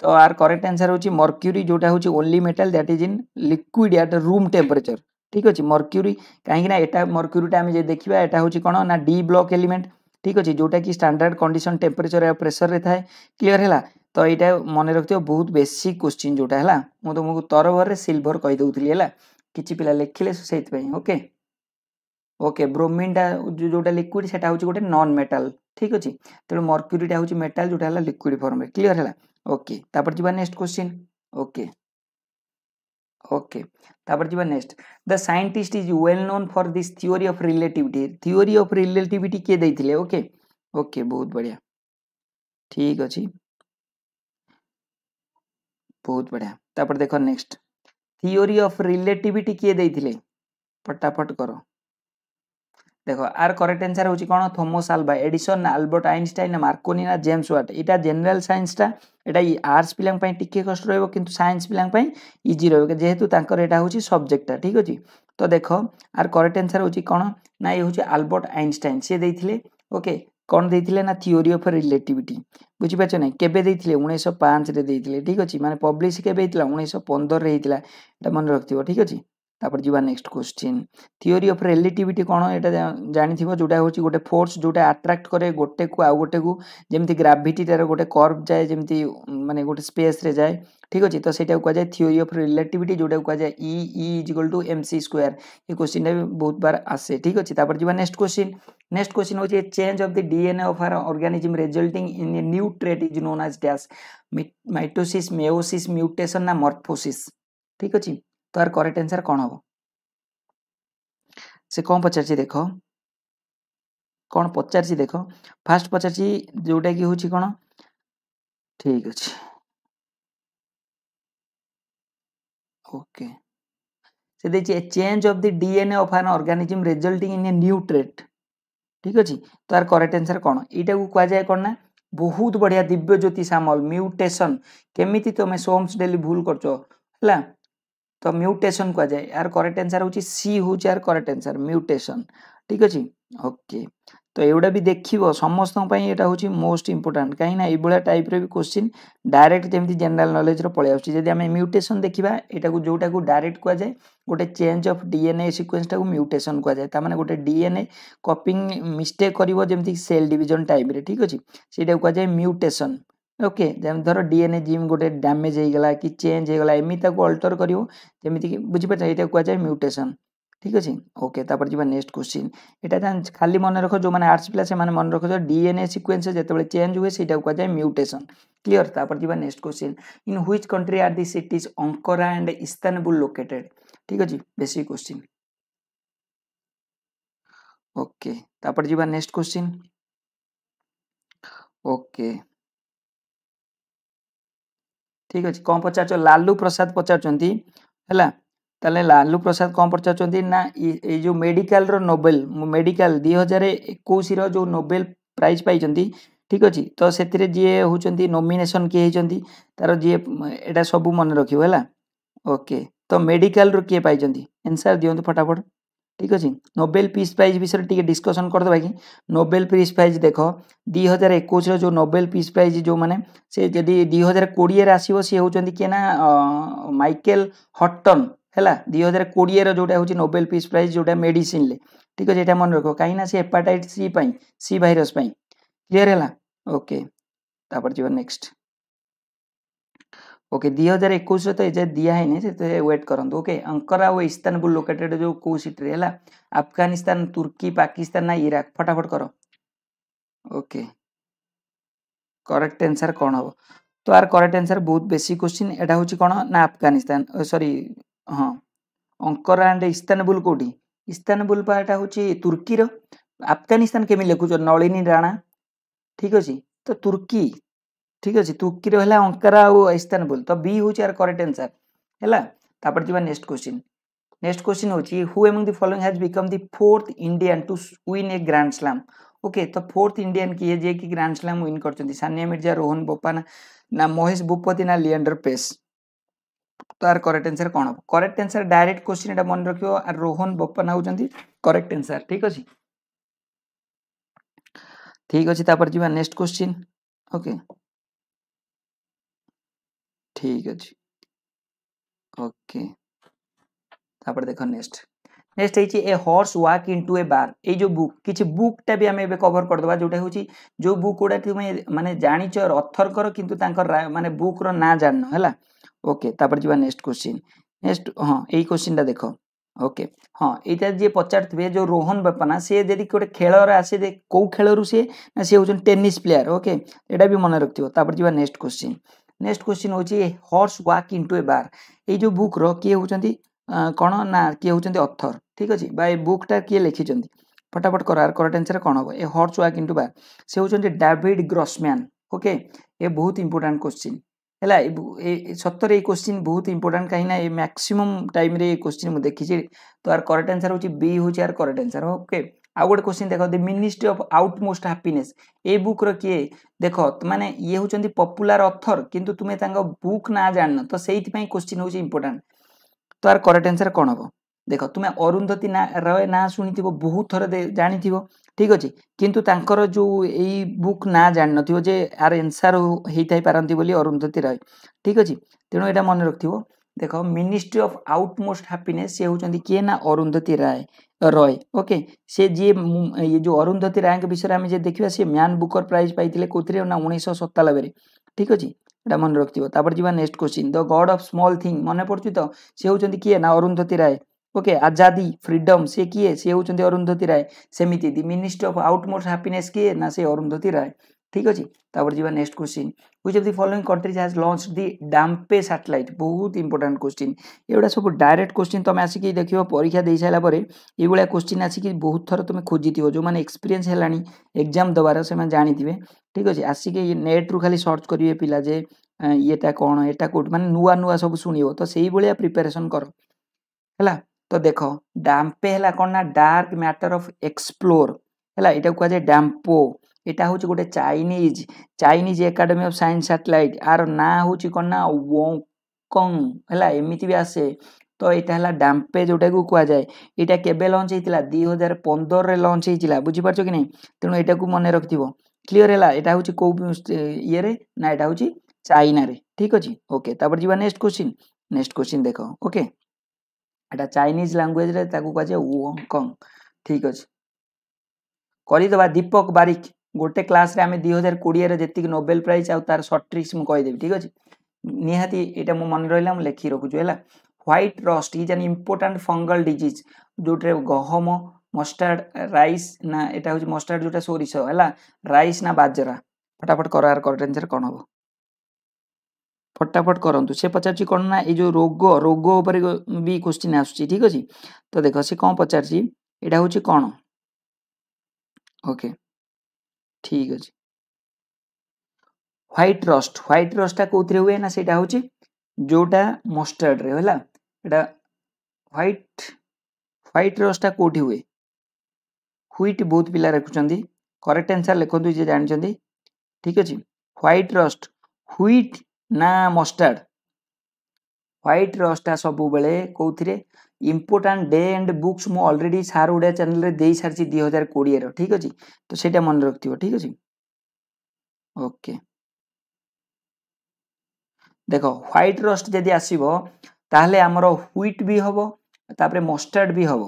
তো আর করেক্ট আনসার হচ্ছে মর্ক্যুরি যেটা হচ্ছে only metal that is in liquid at room temperature ঠিক আছে মর্ক্যুরি কাইকি না এটা মর্ক্যুরিটা আমি যে দেখিবা এটা হচ্ছে কোন না ডি ব্লক এলিমেন্ট ঠিক আছে যোটা কি স্ট্যান্ডার্ড কন্ডিশন টেম্পারেচর আর প্রেসর রে থাকে ক্লিয়ার হেলা তো এইটা মনে রাখতেও বহুত বেসিক কোশ্চিন যোটা হেলা মু তোমাকে তরবরে সিলভর কই দেউতলি হেলা কিছু পিলা লিখিলে সেইপাই ওকে ওকে ব্রোমিনটা যোটা লিকুইড সেটা হচ্ছে গোটে নন মেটাল ঠিক আছে তেমন মর্ক্যুরিটা হচ্ছে মেটাল যোটা হেলা লিকুইড ফর্মে ক্লিয়ার হেলা ওকে তারপর যা নেক্সট কোশ্চিন ওকে okay তারপর যাবা next the scientist is well known for this theory of relativity theory of relativity কে দেইছিলে ওকে ওকে বহুত বঢ়িয়া ঠিক আছে বহুত বঢ়িয়া তারপর দেখো নেক্সট থিওরি অফ রিলেটিভিটি কে দেইছিলে फटाफट करो দেখো আর করেক্ট আনসার হচ্ছে কোণ থমস আলভা এডিসন না আলবর্ট আইনস্টাইন না মার্কোনি না জেমস ওয়াট এটা জেনারেল সাইন্সটা এটা আর্টস পিলাঙ্ক পাই টিকে কষ্ট রহিব কিন্তু সাইন্স পিলাঙ্ক পাই ইজি রহিব যেহেতু তাঙ্কর এটা হচ্ছে সবজেক্টটা ঠিক আছে তো দেখো আর করেক্ট আনসার হচ্ছে কোণ না ইয়ে হচ্ছে আলবর্ট আইনস্টাইন সে দেইথিলে ওকে কোণ দেইথিলে না থিওরি অফ রিলেটিভিটি বুঝিপারছ না কেবে দেইথিলে 1905 রে দেইথিলে ঠিক আছে মানে পব্লিশ কেবে হইতলা 1915 রে হইতলা এটা মনে রাখতিব ঠিক আছে ତାପରେ ଯିବା next question theory of relativity କ'ଣ ଏଇଟା ଜାଣିଥିବ ଯେଉଁଟା ହେଉଛି ଗୋଟେ ଫୋର୍ସ ଯେଉଁଟା ଆଟ୍ରାକ୍ଟ କରେ ଗୋଟେକୁ ଆଉ ଗୋଟେକୁ ଯେମିତି ଗ୍ରାଭିଟି ତାର ଗୋଟେ କର୍ଭ ଯାଏ ଯେମିତି ମାନେ ଗୋଟେ ସ୍ପେସ୍ରେ ଯାଏ ଠିକ୍ ଅଛି ତ ସେଇଟାକୁ କୁହାଯାଏ ଥିଓରି ଅଫ୍ ରିଲେଟିଭିଟି ଯେଉଁଟାକୁ କୁହାଯାଏ E is equal to M C square ଏ କ୍ୱେଶ୍ଚିନ୍ଟା ବି ବହୁତ ବାର ଆସେ ଠିକ୍ ଅଛି ତାପରେ ଯିବା ନେକ୍ସଟ କ୍ୱେଶ୍ଚିନ୍ ନେକ୍ସଟ କ୍ୱେଶ୍ଚିନ୍ ହେଉଛି change of the DNA of an organism resulting in a new trait is known as dash mitosis meiosis mutation ନା ମର୍ଫୋସିସ୍ ଠିକ୍ ଅଛି तो यार करेक्ट आंसर कौन हम से कौन पचार देख कौन पचार देख फास्ट पचार जोटा कि हूँ कौन ठीक अच्छे ओके से देखिए change of the DNA of an organism resulting in a new trait ठीक अच्छे तो यार करेक्ट आंसर कौन यटा को कहुए कौन ना बहुत बढ़िया दिव्य ज्योति सामल म्यूटेसन केमी तुम सोम्स भूल कर ତ ମ୍ୟୁଟେସନ୍ କୁହାଯାଏ ଏହାର କରେକ୍ଟ ଆନ୍ସର୍ ହେଉଛି ସି ହେଉଛି ଏହାର କରେକ୍ଟ ଆନ୍ସର୍ ମ୍ୟୁଟେସନ୍ ଠିକ୍ ଅଛି ଓକେ ତ ଏଗୁଡ଼ା ବି ଦେଖିବ ସମସ୍ତଙ୍କ ପାଇଁ ଏଇଟା ହେଉଛି ମୋଷ୍ଟ ଇମ୍ପୋର୍ଟାଣ୍ଟ କାହିଁକିନା ଏଇଭଳିଆ ଟାଇପ୍ର ବି କୋଶ୍ଚିନ୍ ଡାଇରେକ୍ଟ ଯେମିତି ଜେନେରାଲ୍ ନଲେଜ୍ର ପଳେଇ ଆସୁଛି ଯଦି ଆମେ ମ୍ୟୁଟେସନ୍ ଦେଖିବା ଏଇଟାକୁ ଯେଉଁଟାକୁ ଡାଇରେକ୍ଟ କୁହାଯାଏ ଗୋଟେ ଚେଞ୍ଜ ଅଫ୍ ଡିଏନ୍ଏ ସିକ୍ୱେନ୍ସଟାକୁ ମ୍ୟୁଟେସନ୍ କୁହାଯାଏ ତା'ମାନେ ଗୋଟେ ଡିଏନ୍ଏ କପିଂ ମିଷ୍ଟେକ୍ କରିବ ଯେମିତି ସେଲ୍ ଡିଭିଜନ୍ ଟାଇପ୍ରେ ଠିକ୍ ଅଛି ସେଇଟାକୁ କୁହାଯାଏ ମ୍ୟୁଟେସନ୍ ওকে যেমন ধর ডিএনএ জিম গোটে ড্যামেজ হয়েগলা কি চেঞ্জ হয়েগলা এমিতি তাকে অল্টর করব যেমিতিকি বুঝিপার এটা কুযায় মিউটেসন ঠিক আছে ওকে তারপরে যা নেক্সট কোশ্চিন এটা খালি মনে রখ যে আর্টস পিলা সে মনে রখ ডিএনএ সিকুয়েন্স যেতবে চেঞ্জ হুয়ে সেইটা কুযায় মিউটেসন ক্লিয়ার তারপরে যা next question in which country are the cities Ankara and Istanbul located ঠিক আছে বেসিক কোশ্চিন ওকে তারপরে যা নেক্সট কোশ্চিন ওকে ঠিক ଅଛି କ'ଣ ପଚାରୁଛ ଲାଲୁ ପ୍ରସାଦ ପଚାରୁଛନ୍ତି ହେଲା ତାହେଲେ ଲାଲୁ ପ୍ରସାଦ କ'ଣ ପଚାରୁଛନ୍ତି ନା ଏଇ ଯେଉଁ ମେଡ଼ିକାଲର ନୋବେଲ ମେଡ଼ିକାଲ ଦୁଇ ହଜାର ଏକୋଇଶର ଯେଉଁ ନୋବେଲ ପ୍ରାଇଜ୍ ପାଇଛନ୍ତି ଠିକ୍ ଅଛି ତ ସେଥିରେ ଯିଏ ହେଉଛନ୍ତି ନୋମିନେସନ୍ କିଏ ହେଇଛନ୍ତି ତାର ଯିଏ ଏଇଟା ସବୁ ମନେ ରଖିବ ହେଲା ଓକେ ତ ମେଡ଼ିକାଲରୁ କିଏ ପାଇଛନ୍ତି ଏନ୍ସାର୍ ଦିଅନ୍ତୁ ଫଟାଫଟ ঠিক আছে নোবেল পিস প্রাইজ বিষয়ে টিকে ডিসকসন করদেবা কি নোবেল পিস প্রাইজ দেখ দুই হাজার একুশর যে নোবেল পিস প্রাইজ যে সে যদি দুই হাজার কোড়িয়ে আসব সি হচ্ছেন কি না মাইকেল হটন ହେଲା ଦୁଇ ହଜାର କୋଡ଼ିଏର ଯେଉଁଟା ହେଉଛି ନୋବେଲ ପିସ୍ ପ୍ରାଇଜ୍ ଯେଉଁଟା ମେଡ଼ିସିନରେ ଠିକ୍ ଅଛି ଏଇଟା ମନେ ରଖ କାହିଁକିନା ସେ ହେପାଟାଇଟ୍ ସି ପାଇଁ ସି ଭାଇରସ୍ ପାଇଁ କ୍ଲିଅର୍ ହେଲା ଓକେ ତାପରେ ଯିବା ନେକ୍ସଟ ओके दुई हजार एक तो एजाए दिहनी से व्वेट करूँ ओके अंकरा और इस्तानबुल लोकेटेड जो कौ सीट्रे आफगानिस्तान तुर्की पाकिस्तान ना इराक फटाफट कर ओके करेक्ट आंसर कौन हम तो आर करेक्ट आंसर बहुत बेसी क्वेश्चन एटा हूँ कौन ना आफगानिस्तान सरी हाँ अंकरा एंड इस्तानबुल कौटी इस्तानबुल पा हूँ तुर्की आफगानिस्तान केमी लिखुच नलिनी राणा ठीक अच्छे तो तुर्की ठीक अच्छे तुक्की रहा अंकारा आस्तानबुल तो बी हूँ यार करेक्ट एनसर है जी नेक्स्ट क्वेश्चन नेक्स्ट क्वेश्चन हूँ who among the following has become the fourth Indian to own a grand slam okay तो फोर्थ इंडियान किए जे कि ग्रांड स्लाम ओन कर सानिया मिर्जा रोहन बोपाना ना महेश भूपति ना लिएंडर पेस तार करेक्ट आंसर कौन हम करेक्ट आंसर डायरेक्ट क्वेश्चन एटा मन रखियो रोहन बप्पन आउ जंदी करेक्ट आंसर ठीक अछि ठीक अच्छे तापर नेक्स्ट क्वेश्चन ओके ठीक अच्छे ओके তারপরে দেখো নেক্সট নেক্সট হচ্ছে a horse walk into a bar এই যে বুক কিছু বুকটা বি আমি এবে কভর করদেবা যেটা হচ্ছে যে বুক গুড়া তুমি মানে জাঁচ অথরকর কিন্তু তাঁকর মানে বুকর না জাণ হলা ওকে তারপরে যা নেক্সট কোশ্চিন নেক্সট হ্যাঁ এই কোশ্চিনটা দেখ ওকে হ্যাঁ এইটা যে পচারুবে যে রোহন বাপানা সে যদি গোটে খেলর আসে যে কেউ খেলর সে সে হচ্ছেন টেনিস প্লেয়ার ওকে এটা বি মনে রাখি তারপরে যা নেক্সট কোশ্চিন ନେକ୍ସଟ କ୍ୱେଶ୍ଚିନ୍ ହେଉଛି a horse walk into a bar ଏଇ ଯେଉଁ ବୁକ୍ର କିଏ ହେଉଛନ୍ତି କ'ଣ ନା କିଏ ହେଉଛନ୍ତି ଅଥର ଠିକ୍ ଅଛି ବା ଏ ବୁକ୍ଟା କିଏ ଲେଖିଛନ୍ତି ଫଟାଫଟ କର ଆର କରେକ୍ଟ ଆନ୍ସର୍ କ'ଣ ହେବ a horse walk into bar ସେ ହେଉଛନ୍ତି ଡାଭିଡ୍ ଗ୍ରସ୍ମ୍ୟାନ୍ ଓକେ ଏ ବହୁତ ଇମ୍ପୋର୍ଟାଣ୍ଟ କ୍ୱେଶ୍ଚିନ୍ ହେଲା ଏ ସତରେ এই কোশ্চিন বহুত ইম্পর্টাট কিনা এই ম্যাক্সিমম টাইমে এই কোশ্চিন মু দেখিছি তো আর করেক্ট আনসার হচ্ছে বি হচ্ছে আর করেক্ট আনসার ଓକେ ଆଉ গোটে কোশ্চিন ଦେଖ ଦି ମିନିଷ୍ଟ୍ରି ଅଫ୍ ଆଉଟ୍ ହାପିନେସ୍ ଏ ବୁକ୍ର କିଏ ଦେଖ ମାନେ ଇଏ ହେଉଛନ୍ତି ପପୁଲାର ଅଥର କିନ୍ତୁ ତୁମେ ତାଙ୍କ ବୁକ୍ ନାଁ ଜାଣିନ ତ ସେଇଥିପାଇଁ କୋଶ୍ଚିନ୍ ହେଉଛି ଇମ୍ପୋର୍ଟାଣ୍ଟ ତ ଆର କରେକ୍ଟ ଆନ୍ସର୍ କ'ଣ ହେବ ଦେଖ ତୁମେ ଅରୁନ୍ଧତୀ ନା ରୟ ନାଁ ଶୁଣିଥିବ ବହୁତ ଥର ଜାଣିଥିବ ଠିକ୍ ଅଛି କିନ୍ତୁ ତାଙ୍କର ଯେଉଁ ଏଇ ବୁକ୍ ନାଁ ଜାଣିନଥିବ ଯେ ଆର ଏନ୍ସାର ହେଇଥାଇ ପାରନ୍ତି ବୋଲି ଅରୁନ୍ଧତୀ ରୟ ଠିକ୍ ଅଛି ତେଣୁ ଏଇଟା ମନେ ରଖିଥିବ দেখ ମିନିଷ୍ଟ୍ରି ଅଫ୍ ଆଉଟମୋଷ୍ଟ ହ୍ୟାପିନେସ୍ ସେ ହେଉଛନ୍ତି କିଏ ନା ଅରୁନ୍ଧତୀ ରାୟ ରୟ ଓକେ ସେ ଯିଏ ଇଏ ଯେଉଁ ଅରୁନ୍ଧତୀ ରାୟଙ୍କ ବିଷୟରେ ଆମେ ଯଦି ଦେଖିବା ସେ ମ୍ୟାନ୍ ବୁକର ପ୍ରାଇଜ୍ ପାଇଥିଲେ କେଉଁଥିରେ ନା ଉଣେଇଶହ ସତାନବେରେ ଠିକ୍ ଅଛି ଏଇଟା ମନେ ରଖିଥିବ ତାପରେ ଯିବା next question the god of small thing ମନେ ପଡ଼ୁଛି ତ ସେ ହେଉଛନ୍ତି କିଏ ନା ଅରୁନ୍ଧତୀ ରାୟ ଓକେ ଆଜାଦି ଫ୍ରିଡମ୍ ସେ କିଏ ସେ ହେଉଛନ୍ତି ଅରୁନ୍ଧତୀ ରାୟ ସେମିତି the ministry of utmost happiness କିଏ ନା ସେ ଅରୁନ୍ଧତୀ ରାୟ ঠিক আছে তারপরে যা next question which of the following country has launch the DAMPE satellite ବହୁତ ଇମ୍ପୋର୍ଟାଣ୍ଟ କୋଶ୍ଚିନ୍ ଏଗୁଡ଼ା ସବୁ ଡାଇରେକ୍ଟ କୋଶ୍ଚିନ୍ ତୁମେ ଆସିକି ଦେଖିବ ପରୀକ୍ଷା ଦେଇସାରିଲା ପରେ ଏଇଭଳିଆ କୋଶ୍ଚିନ୍ ଆସିକି ବହୁତ ଥର ତୁମେ ଖୋଜିଥିବ ଯେଉଁମାନେ ଏକ୍ସପିରିଏନ୍ସ ହେଲାଣି ଏକ୍ଜାମ୍ ଦେବାର ସେମାନେ ଜାଣିଥିବେ ଠିକ୍ ଅଛି ଆସିକି ନେଟ୍ରୁ ଖାଲି ସର୍ଚ୍ଚ କରିବେ ପିଲା ଯେ ଇଏଟା କ'ଣ ଏଟା କେଉଁଠି ମାନେ ନୂଆ ନୂଆ ସବୁ ଶୁଣିବ ତ ସେଇଭଳିଆ ପ୍ରିପାରେସନ୍ କର ହେଲା ତ ଦେଖ ଡାମ୍ପେ ହେଲା କ'ଣ ନା ଡାର୍କ ମ୍ୟାଟର ଅଫ୍ ଏକ୍ସପ୍ଲୋର୍ ହେଲା ଏଇଟାକୁ କୁହାଯାଏ ଡାମ୍ପୋ এটা হচ্ছে ଗୋଟେ Chinese Chinese academy of science satellite ଆର ନାଁ ହେଉଛି କ'ଣ ନା ୱଙ୍କଙ୍ଗ ହେଲା ଏମିତି ବି ଆସେ ତ ଏଇଟା ହେଲା ଡାମ୍ପେ ଯେଉଁଟାକୁ କୁହାଯାଏ ଏଇଟା କେବେ ଲଞ୍ଚ ହେଇଥିଲା ଦୁଇ ହଜାର ପନ୍ଦରରେ ଲଞ୍ଚ ହେଇଥିଲା ବୁଝିପାରୁଛ କି ନାହିଁ ତେଣୁ ଏଇଟାକୁ ମନେ ରଖିଥିବ କ୍ଲିଅର ହେଲା ଏଇଟା ହେଉଛି କେଉଁ ଇଏରେ ନା ଏଇଟା ହେଉଛି ଚାଇନାରେ ଠିକ୍ ଅଛି ଓକେ ତାପରେ ଯିବା ନେକ୍ସଟ କୋଶ୍ଚିନ୍ ନେକ୍ସଟ କୋଶ୍ଚିନ୍ ଦେଖ ଓକେ ଏଇଟା ଚାଇନିଜ୍ ଲାଙ୍ଗୁଏଜରେ ତାକୁ କୁହାଯାଏ ୱଙ୍କଙ୍ଗ ଠିକ୍ ଅଛି କରିଦେବା ଦୀପକ ବାରିକ ଗୋଟେ କ୍ଲାସ୍ରେ ଆମେ ଦୁଇ ହଜାର କୋଡ଼ିଏରେ ଯେତିକି ନୋବେଲ ପ୍ରାଇଜ୍ ଆଉ ତାର ସର୍ଟ ଟ୍ରିକ୍ସ ମୁଁ କହିଦେବି ଠିକ୍ ଅଛି ନିହାତି ଏଇଟା ମୁଁ ମନେ ରହିଲା ମୁଁ ଲେଖି ରଖୁଛୁ ହେଲା white rust is an important fungal disease ଯେଉଁଟାରେ ଗହମ ମଷ୍ଟାର୍ଡ଼ ରାଇସ୍ ନା ଏଇଟା ହେଉଛି ମଷ୍ଟାର୍ଡ଼ ଯେଉଁଟା ସୋରିଷ ହେଲା ରାଇସ୍ ନା ବାଜରା ଫଟାଫଟ କର ଆର କ'ଣ ହେବ ଫଟାଫଟ କରନ୍ତୁ ସେ ପଚାରୁଛି କ'ଣ ନା ଏଇ ଯେଉଁ ରୋଗ ରୋଗ ଉପରେ ବି କ୍ୱେଶ୍ଚିନ୍ ଆସୁଛି ଠିକ୍ ଅଛି ତ ଦେଖ ସେ କ'ଣ ପଚାରୁଛି ଏଇଟା ହେଉଛି କ'ଣ ଓକେ ঠিক ଅଛି হোয়াইট ରଷ୍ଟ হোয়াইট ରଷ୍ଟଟା କେଉଁଥିରେ ହୁଏ ନା ସେଇଟା ହେଉଛି ଯେଉଁଟା ମଷ୍ଟାର୍ଡ଼ରେ ହେଲା ଏଇଟା হোয়াইট হোয়াইট ରଷ୍ଟଟା କେଉଁଠି ହୁଏ ହୁଇଟ୍ ବହୁତ ପିଲା ଲେଖୁଛନ୍ତି କରେକ୍ଟ ଆନ୍ସର୍ ଲେଖନ୍ତୁ ଯିଏ ଜାଣିଛନ୍ତି ଠିକ୍ ଅଛି হোয়াইট ରଷ୍ଟ ହୁଇଟ୍ ନା ମଷ୍ଟାର୍ଡ଼ হোয়াইট ରଷ୍ଟଟା ସବୁବେଳେ କେଉଁଥିରେ ইম্পোর্টাট ডে ଆଣ୍ଡ ବୁକ୍ସ ମୁଁ ଅଲରେଡ଼ି ସାର୍ ଓଡ଼ିଆ ଚ୍ୟାନେଲରେ ଦେଇସାରିଛି ଦୁଇ ହଜାର କୋଡ଼ିଏର ଠିକ୍ ଅଛି ତ ସେଇଟା ମନେ ରଖିଥିବ ଠିକ୍ ଅଛି ଓକେ ଦେଖ ହ୍ୱାଇଟ୍ ରଷ୍ଟ ଯଦି ଆସିବ ତାହେଲେ ଆମର ହ୍ୱିଟ୍ ବି ହେବ ତାପରେ ମଷ୍ଟାର୍ଡ଼ ବି ହେବ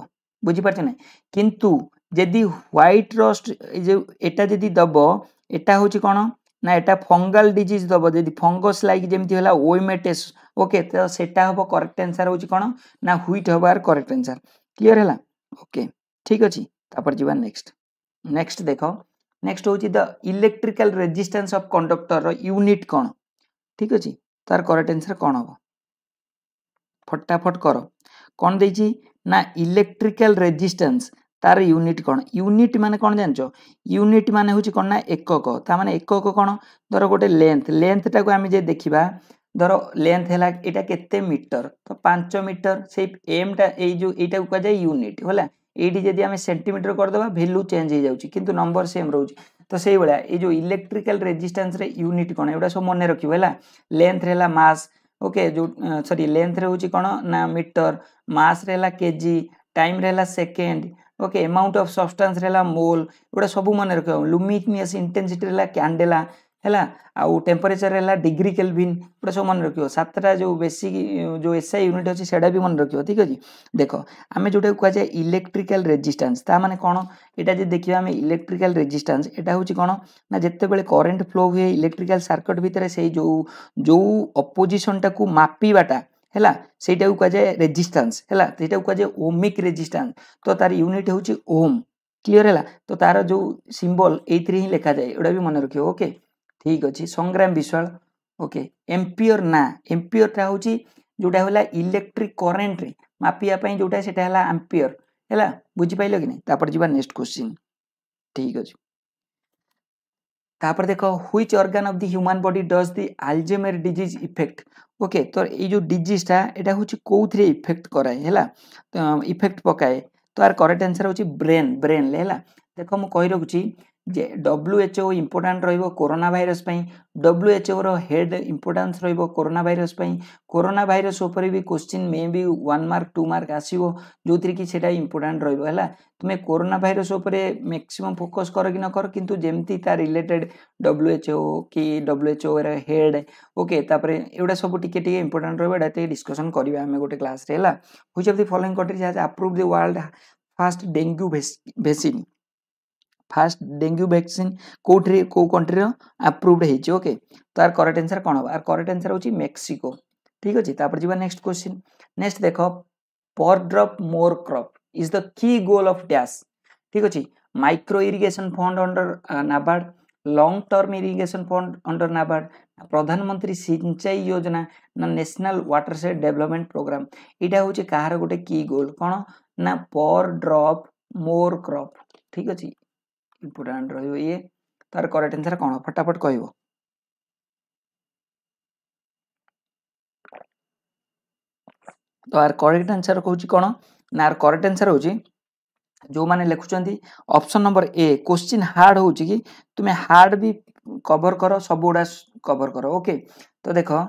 ବୁଝିପାରୁଛ ନା କିନ୍ତୁ ଯଦି ହ୍ୱାଇଟ୍ ରଷ୍ଟ ଯେଉଁ ଏଟା ଯଦି ଦେବ ଏଟା ହେଉଛି କ'ଣ ନା ଏଟା ଫଙ୍ଗାଲ ଡିଜିଜ୍ ଦେବ ଯଦି ଫଙ୍ଗସ୍ ଲାଇକ୍ ଯେମିତି ହେଲା ଓଇମେଟେସ୍ ওକେ ତ ସେଟା ହେବ କରେକ୍ଟ ଆନ୍ସର୍ ହେଉଛି କ'ଣ ନା ହ୍ୱିଟ୍ ହେବ ଆର୍ କରେକ୍ଟ ଆନ୍ସର୍ କ୍ଲିଅର୍ ହେଲା ଓକେ ଠିକ୍ ଅଛି ତାପରେ ଯିବା ନେକ୍ସଟ ନେକ୍ସଟ ଦେଖ ନେକ୍ସଟ ହେଉଛି ଦ ଇଲେକ୍ଟ୍ରିକାଲ ରେଜିଷ୍ଟାନ୍ସ ଅଫ୍ କଣ୍ଡକ୍ଟରର ୟୁନିଟ୍ କ'ଣ ଠିକ୍ ଅଛି ତାର କରେକ୍ଟ ଆନ୍ସର୍ କ'ଣ ହେବ ଫଟାଫଟ କର କ'ଣ ଦେଇଛି ନା ଇଲେକ୍ଟ୍ରିକାଲ ରେଜିଷ୍ଟାନ୍ସ ତାର ୟୁନିଟ୍ କ'ଣ ୟୁନିଟ୍ ମାନେ କ'ଣ ଜାଣିଛ ୟୁନିଟ୍ ମାନେ ହେଉଛି କ'ଣ ନା ଏକକ ତା ମାନେ ଏକକ କ'ଣ ଧର ଗୋଟେ ଲେନ୍ଥ ଲେନ୍ଥଟାକୁ ଆମେ ଯଦି ଦେଖିବା ধরো লেন্থ হেলা এটা কেতে মিটর তো পাঁচ মিটর সেই এমটা এই যে এইটা কুযায় ইউনিট হল এইটি যদি আমি সেটিমিটর করেদেবা ভ্যালু চেঞ্জ হয়ে যাচ্ছে কিন্তু নম্বর সেম রয়েছে তো সেইভাবে এই যে ইলেকট্রিকাল রেজিষ্টান্সরে ইউনিট কোণ এগুলা সব মনে রাখবে হল লেন্থ হেলা মাস ওকে যে সরি লেন্থরে হচ্ছে কোণ না মিটর মাসরে হেলা কেজি টাইমরে হেলা second okay amount of substance রেলা মোল এগুলা সব মনে রাখবে লুমিনিয়াস ইন্টেনসিটি রেলা ক্যান্ডেলা ହେଲା ଆଉ ଟେମ୍ପରେଚର୍ ହେଲା ଡିଗ୍ରୀ କେଲଭିନ୍ ଏଗୁଡ଼ା ସବୁ ମନେ ରଖିବ ସାତଟା ଯେଉଁ ବେସିକ୍ ଯେଉଁ ଏସ୍ ଆଇ ୟୁନିଟ୍ ଅଛି ସେଇଟା ବି ମନେ ରଖିବ ଠିକ୍ ଅଛି ଦେଖ ଆମେ ଯେଉଁଟାକୁ କୁହାଯାଏ ଇଲେକ୍ଟ୍ରିକାଲ୍ ରେଜିଷ୍ଟାନ୍ସ ତା ମାନେ କ'ଣ ଏଇଟା ଯଦି ଦେଖିବା ଆମେ ଇଲେକ୍ଟ୍ରିକାଲ୍ ରେଜିଷ୍ଟାନ୍ସ ଏଇଟା ହେଉଛି କ'ଣ ନା ଯେତେବେଳେ କରେଣ୍ଟ ଫ୍ଲୋ ହୁଏ ଇଲେକ୍ଟ୍ରିକାଲ ସର୍କଟ୍ ଭିତରେ ସେଇ ଯେଉଁ ଯେଉଁ ଅପୋଜିସନ୍ଟାକୁ ମାପିବାଟା ହେଲା ସେଇଟାକୁ କୁହାଯାଏ ରେଜିଷ୍ଟାନ୍ସ ହେଲା ସେଇଟାକୁ କୁହାଯାଏ ଓମିକ୍ ରେଜିଷ୍ଟାନ୍ସ ତ ତାର ୟୁନିଟ୍ ହେଉଛି ଓମ୍ କ୍ଲିଅର୍ ହେଲା ତ ତାର ଯେଉଁ ସିମ୍ବଲ୍ ଏଇଥିରେ ହିଁ ଲେଖାଯାଏ ଏଗୁଡ଼ା ବି ମନେ ରଖିବ ଓକେ ঠিক ଅଛି ସଂଗ୍ରାମ ବିଶ୍ୱାଳ ଓକେ ଏମ୍ପିଓର ନା ଏମ୍ପିଓରଟା ହେଉଛି ଯେଉଁଟା ହେଲା ଇଲେକ୍ଟ୍ରିକ୍ କରେଣ୍ଟରେ ମାପିବା ପାଇଁ ଯେଉଁଟା ସେଇଟା ହେଲା ଆମ୍ପିଓର ହେଲା ବୁଝିପାରିଲ କି ନାହିଁ ତାପରେ ଯିବା ନେକ୍ସଟ କ୍ୱେଶ୍ଚିନ୍ ଠିକ୍ ଅଛି তারপরে দেখো which organ of the human body does the Alzheimer's disease effect okay তো এই যে ডিজিজটা এটা হচ্ছে কোথায় ইফেক্ট করায় হেলা ইফেক্ট পকায়ে তো আর করেক্ট আনসার হচ্ছে ব্রেন ব্রেন হেলা দেখো মু কই রাখুছি जे डब्ल्यूएचओ इम्पोर्टाट रोना भाईरस डब्ल्यूएचओ रेड इम्पोर्टान्स रोना भाईरस कोरोना भाईरस भी क्वेश्चन मे भी वन मार्क टू मार्क आसो जो थी कि इम्पोर्टाट है तुम्हें कोरोना भाईरस मैक्सीम फोकस कर कि न कर कि जमी डब्ल्यू एच ओ कि डब्ल्यूएचओ रेड ओके एगुटा सब टे इम्पोर्टाट रहा डिस्कसन करवा गोटे क्लास है which of the following country has approve the world first dengue vaccine first dengue vaccine কোউটি কেউ কন্ট্রির আপ্রুভড হয়েছে ওকে তো আর করেক্ট আনসার কোণ হব আর করেক্ট আনসার হচ্ছে মেক্সিকো ঠিক আছে তারপরে যা নেক্সট কোশ্চিন নেক্সট দেখ পর drop more crop is the key goal of dash ঠিক আছে micro irrigation fund under NABARD long term irrigation fund under NABARD Pradhanmantri Sinchai যোজনা না ন্যাশনাল ওয়াটরসেড ডেভেলপমেন্ট প্রোগ্রাম এটা হচ্ছে কাহার গোটে কি গোল কোণ না পর ড্রপ মোর ক্রপ ঠিক আছে ଇମ୍ପୋର୍ଟାଣ୍ଟ ରହିବ ଇଏ ତାର କରେକ୍ଟ ଆନ୍ସର୍ କ'ଣ ଫଟାଫଟ କହିବ ତ ଆର କରେକ୍ଟ ଆନ୍ସର୍ କହୁଛି କ'ଣ ନା ଆର କରେକ୍ଟ ଆନ୍ସର୍ ହେଉଛି ଯେଉଁମାନେ ଲେଖୁଛନ୍ତି option number A question hard ହେଉଛି କି ତୁମେ ହାର୍ଡ଼ ବି କଭର କର ସବୁଗୁଡ଼ା କଭର କର ଓକେ ତ ଦେଖ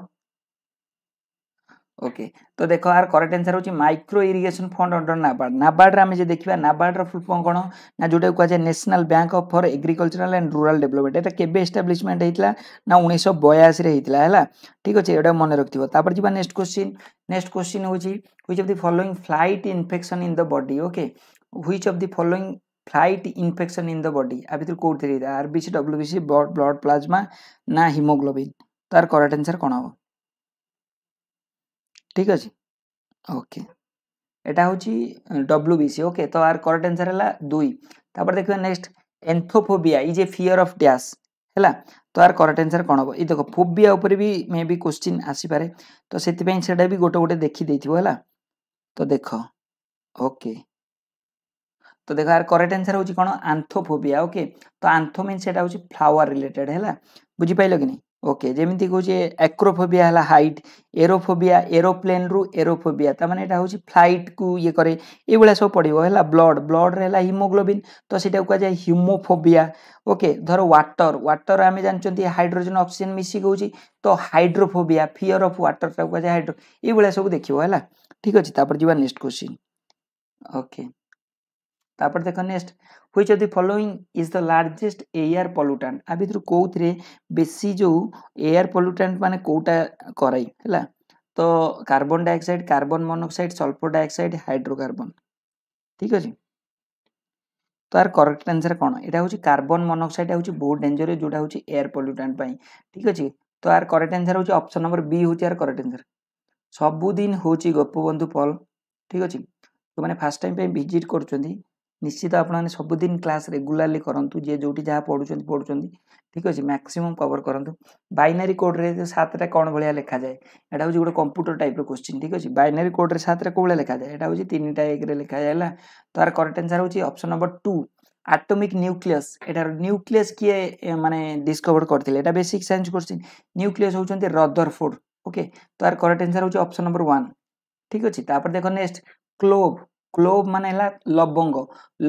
ওকে তো ଦେଖ ଆର କରେକ୍ଟ ଆନ୍ସର ହେଉଛି micro irrigation fund under NABARD ନାବାର୍ଡ଼ରେ ଆମେ ଯଦି ଦେଖିବା ନାବାର୍ଡ଼ର ଫୁଲ୍ ଫର୍ମ କ'ଣ ନା ଯେଉଁଟାକୁ କୁହାଯାଏ national bank of for agricultural and rural development ଏଇଟା କେବେ ଏଷ୍ଟାବ୍ଲିଶମେଣ୍ଟ ହେଇଥିଲା ନା ଉଣେଇଶହ ବୟାଅଶୀରେ ହେଇଥିଲା ହେଲା ଠିକ୍ ଅଛି ଏଇଟା ମନେ ରଖିଥିବ ତାପରେ ଯିବା ନେକ୍ସଟ କ୍ୱେଶ୍ଚିନ୍ ନେକ୍ସଟ କ୍ୱେଶ୍ଚିନ୍ ହେଉଛି which of the following fight infection in the body okay which of the following fight infection in the body ଆ ଭିତରୁ କେଉଁଥିରେ ହେଇଥିଲା ଆର୍ବିସି ଡବ୍ଲ୍ୟୁବିସି ବ୍ଲଡ଼ ପ୍ଲାଜମା ନା ହିମୋଗ୍ଲୋବିନ୍ ତାର କରେକ୍ଟ ଆନ୍ସର କ'ଣ ହେବ ଠିକ୍ ଅଛି ଓକେ ଏଇଟା ହେଉଛି ଡବ୍ଲ୍ୟୁ ବି ସି ଓକେ ତ ଆର କରେକ୍ଟ ଆନ୍ସର୍ ହେଲା ଦୁଇ ତାପରେ ଦେଖିବା next anthophobia is a fear of dash ହେଲା ତ ଆର କରେକ୍ଟ ଆନ୍ସର୍ କ'ଣ ହେବ ଏଇ ଦେଖ ଫୋବିଆ ଉପରେ ବି ମେ ବି କୋଶ୍ଚିନ୍ ଆସିପାରେ ତ ସେଥିପାଇଁ ସେଇଟା ବି ଗୋଟେ ଗୋଟେ ଦେଖିଦେଇଥିବ ହେଲା ତ ଦେଖ ଓକେ ତ ଦେଖ ଆର କରେକ୍ଟ ଆନ୍ସର୍ ହେଉଛି କ'ଣ ଆନ୍ଥୋଫୋବିଆ ଓକେ ତ ଆନ୍ଥୋ ମିନ୍ସ ସେଇଟା ହେଉଛି ଫ୍ଲାୱାର ରିଲେଟେଡ୍ ହେଲା ବୁଝିପାରିଲ କି ନାହିଁ ওକେ ଯେମିତି କହୁଛେ ଆକ୍ରୋଫୋବିଆ ହେଲା ହାଇଟ୍ ଏରୋଫୋବିଆ ଏରୋପ୍ଲେନ୍ରୁ ଏରୋଫୋବିଆ ତା ମାନେ ଏଇଟା ହେଉଛି ଫ୍ଲାଇଟ୍କୁ ଇଏ କରେ ଏଇଭଳିଆ ସବୁ ପଡ଼ିବ ହେଲା ବ୍ଲଡ୍ ବ୍ଲଡ୍ରେ ହେଲା ହିମୋଗ୍ଲୋବିନ୍ ତ ସେଇଟାକୁ କୁହାଯାଏ ହିମୋଫୋବିଆ ଓକେ ଧର ୱାଟର୍ ୱାଟର୍ ଆମେ ଜାଣିଛନ୍ତି ହାଇଡ୍ରୋଜେନ୍ ଅକ୍ସିଜେନ୍ ମିଶିକି ହେଉଛି ତ ହାଇଡ୍ରୋଫୋବିଆ ଫିଅର୍ ଅଫ୍ ୱାଟର୍ଟାକୁ କୁହାଯାଏ ହାଇଡ୍ରୋ ଏଇଭଳିଆ ସବୁ ଦେଖିବ ହେଲା ଠିକ୍ ଅଛି ତାପରେ ଯିବା ନେକ୍ସଟ କ୍ୱେଶ୍ଚିନ୍ ଓକେ ତାପରେ ଦେଖ next which of the following is the largest air pollutant ଆ ଭିତରୁ କେଉଁଥିରେ ବେଶୀ ଯେଉଁ ଏୟାର ପଲ୍ୟୁଟାଣ୍ଟ ମାନେ କେଉଁଟା କରାଇ ହେଲା ତ carbon dioxide carbon monoxide sulphur dioxide hydrocarbon ଠିକ୍ ଅଛି তার করেক্ট আনসার কোণ এটা হচ্ছে কার্বন মনোক্সাইড হচ্ছে বহু ডেঞ্জরিয়াস যেটা হচ্ছে এয়ার পল্যুটান্ট পাই ঠিক আছে তো আর করেক্ট আনসার হচ্ছে অপশন নম্বর বি হচ্ছে আর করেক্ট আনসার ସବୁଦିନ ହେଉଛି ଗୋପବନ୍ଧୁ ପଲ୍ ଠିକ୍ ଅଛି ଯେଉଁମାନେ ଫାର୍ଷ୍ଟ ଟାଇମ୍ ପାଇଁ ଭିଜିଟ୍ କରୁଛନ୍ତି ନିଶ୍ଚିତ ଆପଣମାନେ ସବୁଦିନ କ୍ଲାସ୍ ରେଗୁଲାରଲି କରନ୍ତୁ ଯିଏ ଯେଉଁଠି ଯାହା ପଢ଼ୁଛନ୍ତି ପଢ଼ୁଛନ୍ତି ଠିକ୍ ଅଛି ମ୍ୟାକ୍ସିମମ୍ କଭର୍ କରନ୍ତୁ ବାଇନାରୀ କୋଡ଼୍ରେ ସାତଟା କ'ଣ ଭଳିଆ ଲେଖାଯାଏ ଏଇଟା ହେଉଛି ଗୋଟେ କମ୍ପ୍ୟୁଟର ଟାଇପ୍ର କୋଶ୍ଚିନ୍ ଠିକ୍ ଅଛି ବାଇନାରୀ କୋଡ଼୍ରେ ସାତଟା କେଉଁ ଭଳିଆ ଲେଖାଯାଏ ଏଇଟା ହେଉଛି ତିନିଟା ଏକରେ ଲେଖାଯାଏ ହେଲା ତାର କରେକ୍ଟ ଆନ୍ସର୍ ହେଉଛି option number two atomic nucleus ଏଟାର ନ୍ୟୁକ୍ଲିୟସ୍ କିଏ ମାନେ ଡିସ୍କଭର୍ କରିଥିଲେ ଏଇଟା ବେସିକ୍ ସାଇନ୍ସ କୋଶ୍ଚିନ୍ ନ୍ୟୁକ୍ଲିୟସ୍ ହେଉଛନ୍ତି ରଦରଫୋର୍ଡ଼ ଓକେ ତାର କରେକ୍ଟ ଆନ୍ସର୍ ହେଉଛି ଅପସନ୍ ନମ୍ବର ୱାନ୍ ଠିକ୍ ଅଛି ତାପରେ ଦେଖ ନେକ୍ସଟ କ୍ଲୋଭ୍ କ୍ଲୋଭ୍ ମାନେ ହେଲା ଲବଙ୍ଗ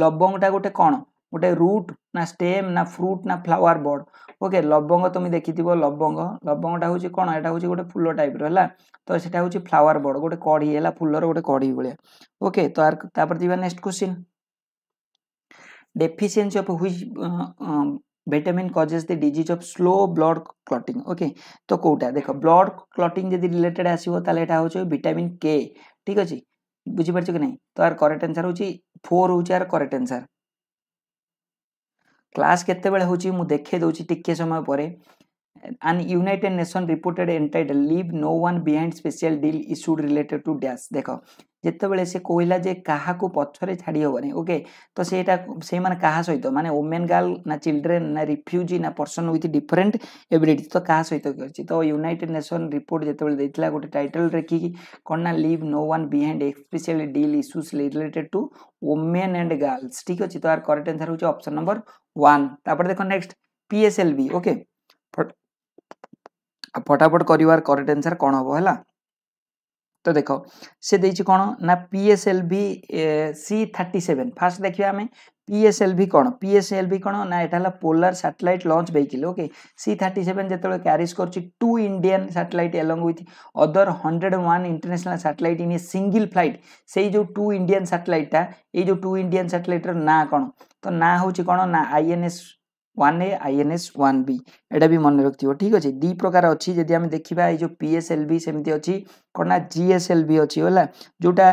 ଲବଙ୍ଗଟା ଗୋଟେ କ'ଣ ଗୋଟେ ରୁଟ୍ ନା ଷ୍ଟେମ୍ ନା ଫ୍ରୁଟ୍ ନା ଫ୍ଲାୱାର ବଡ଼ ଓକେ ଲବଙ୍ଗ ତୁମେ ଦେଖିଥିବ ଲବଙ୍ଗ ଲବଙ୍ଗଟା ହେଉଛି କ'ଣ ଏଇଟା ହେଉଛି ଗୋଟେ ଫୁଲ ଟାଇପ୍ର ହେଲା ତ ସେଟା ହେଉଛି ଫ୍ଲାୱାର ବଡ଼ ଗୋଟେ କଢ଼ି ହେଲା ଫୁଲର ଗୋଟେ କଢ଼ି ଭଳିଆ ଓକେ ତ ତାପରେ ଯିବା next question deficiency of which vitamin causes the disease of slow blood clotting okay তো কোটা দেখ ব্লড ক্লটিং যদি রিলেটেড আসব তাহলে এটা হচ্ছে ভিটামিন কে ঠিক আছে বুঝিপারছ କି ନାହିଁ ତ আর করেক্ট আনসার ହେଉଛି ଫୋର୍ ହେଉଛି আর করেক্ট আনসার କ୍ଲାସ୍ କେତେବେଳେ ହେଉଛି ମୁଁ ଦେଖେଇ ଦେଉଛି ଟିକେ ସମୟ ପରେ an united nation reported entire leave no one behind special deal issued related to dash ଦେଖ ଯେତେବେଳେ ସେ କହିଲା ଯେ କାହାକୁ ପଛରେ ଛାଡ଼ି ହେବନି ଓକେ ତ ସେଇଟା ସେଇମାନେ କାହା ସହିତ ମାନେ ଓମେନ୍ ଗାର୍ଲ ନା ଚିଲଡ୍ରେନ୍ ନା ରିଫ୍ୟୁଜି ନା ପର୍ସନ୍ ୱିଥ୍ ଡିଫରେଣ୍ଟ ଏବିଲିଟି ତ କାହା ସହିତ ଅଛି ତ ୟୁନାଇଟେଡ୍ ନେସନ୍ ରିପୋର୍ଟ ଯେତେବେଳେ ଦେଇଥିଲା ଗୋଟେ ଟାଇଟଲ୍ ରଖିକି କ'ଣ ନା leave no one behind especially deal issues related to women and girls ଠିକ୍ ଅଛି ତ ଆର କରେକ୍ଟ ଆନ୍ସର୍ ହେଉଛି ଅପସନ୍ ନମ୍ବର ୱାନ୍ ତାପରେ ଦେଖ ନେକ୍ସଟ ପିଏସ୍ଏଲ୍ ବି ଓକେ ଫଟାଫଟ କରିବାର କରେକ୍ଟ ଆନ୍ସର୍ କ'ଣ ହେବ ହେଲା তো দেখ সে ଦେଇଛି କ'ଣ ନା P S L V C thirty seven first ଦେଖିବା ଆମେ পিএসএলভি কোণ পিএসএলভি কোণ না এটা হল polar satellite launch vehicle okay C thirty seven যেত ক্যারিজ করছি two Indian satellite along with other hundred one international satellite in a single flight সেই যে টু ইন্ডিয়ান স্যাটেলাইটটা এই যে টু ইন্ডিয়ান স্যাটেলাইটর না কোণ তো না হচ্ছে কোণ না INS one A INS one B এটা বি মনে রাখি ঠিক আছে দুই প্রকার অছি যদি আমি দেখিবা এই যে পিএসএলভি সেমতি অছি কোন না জিএসএলভি অছি হলা যেটা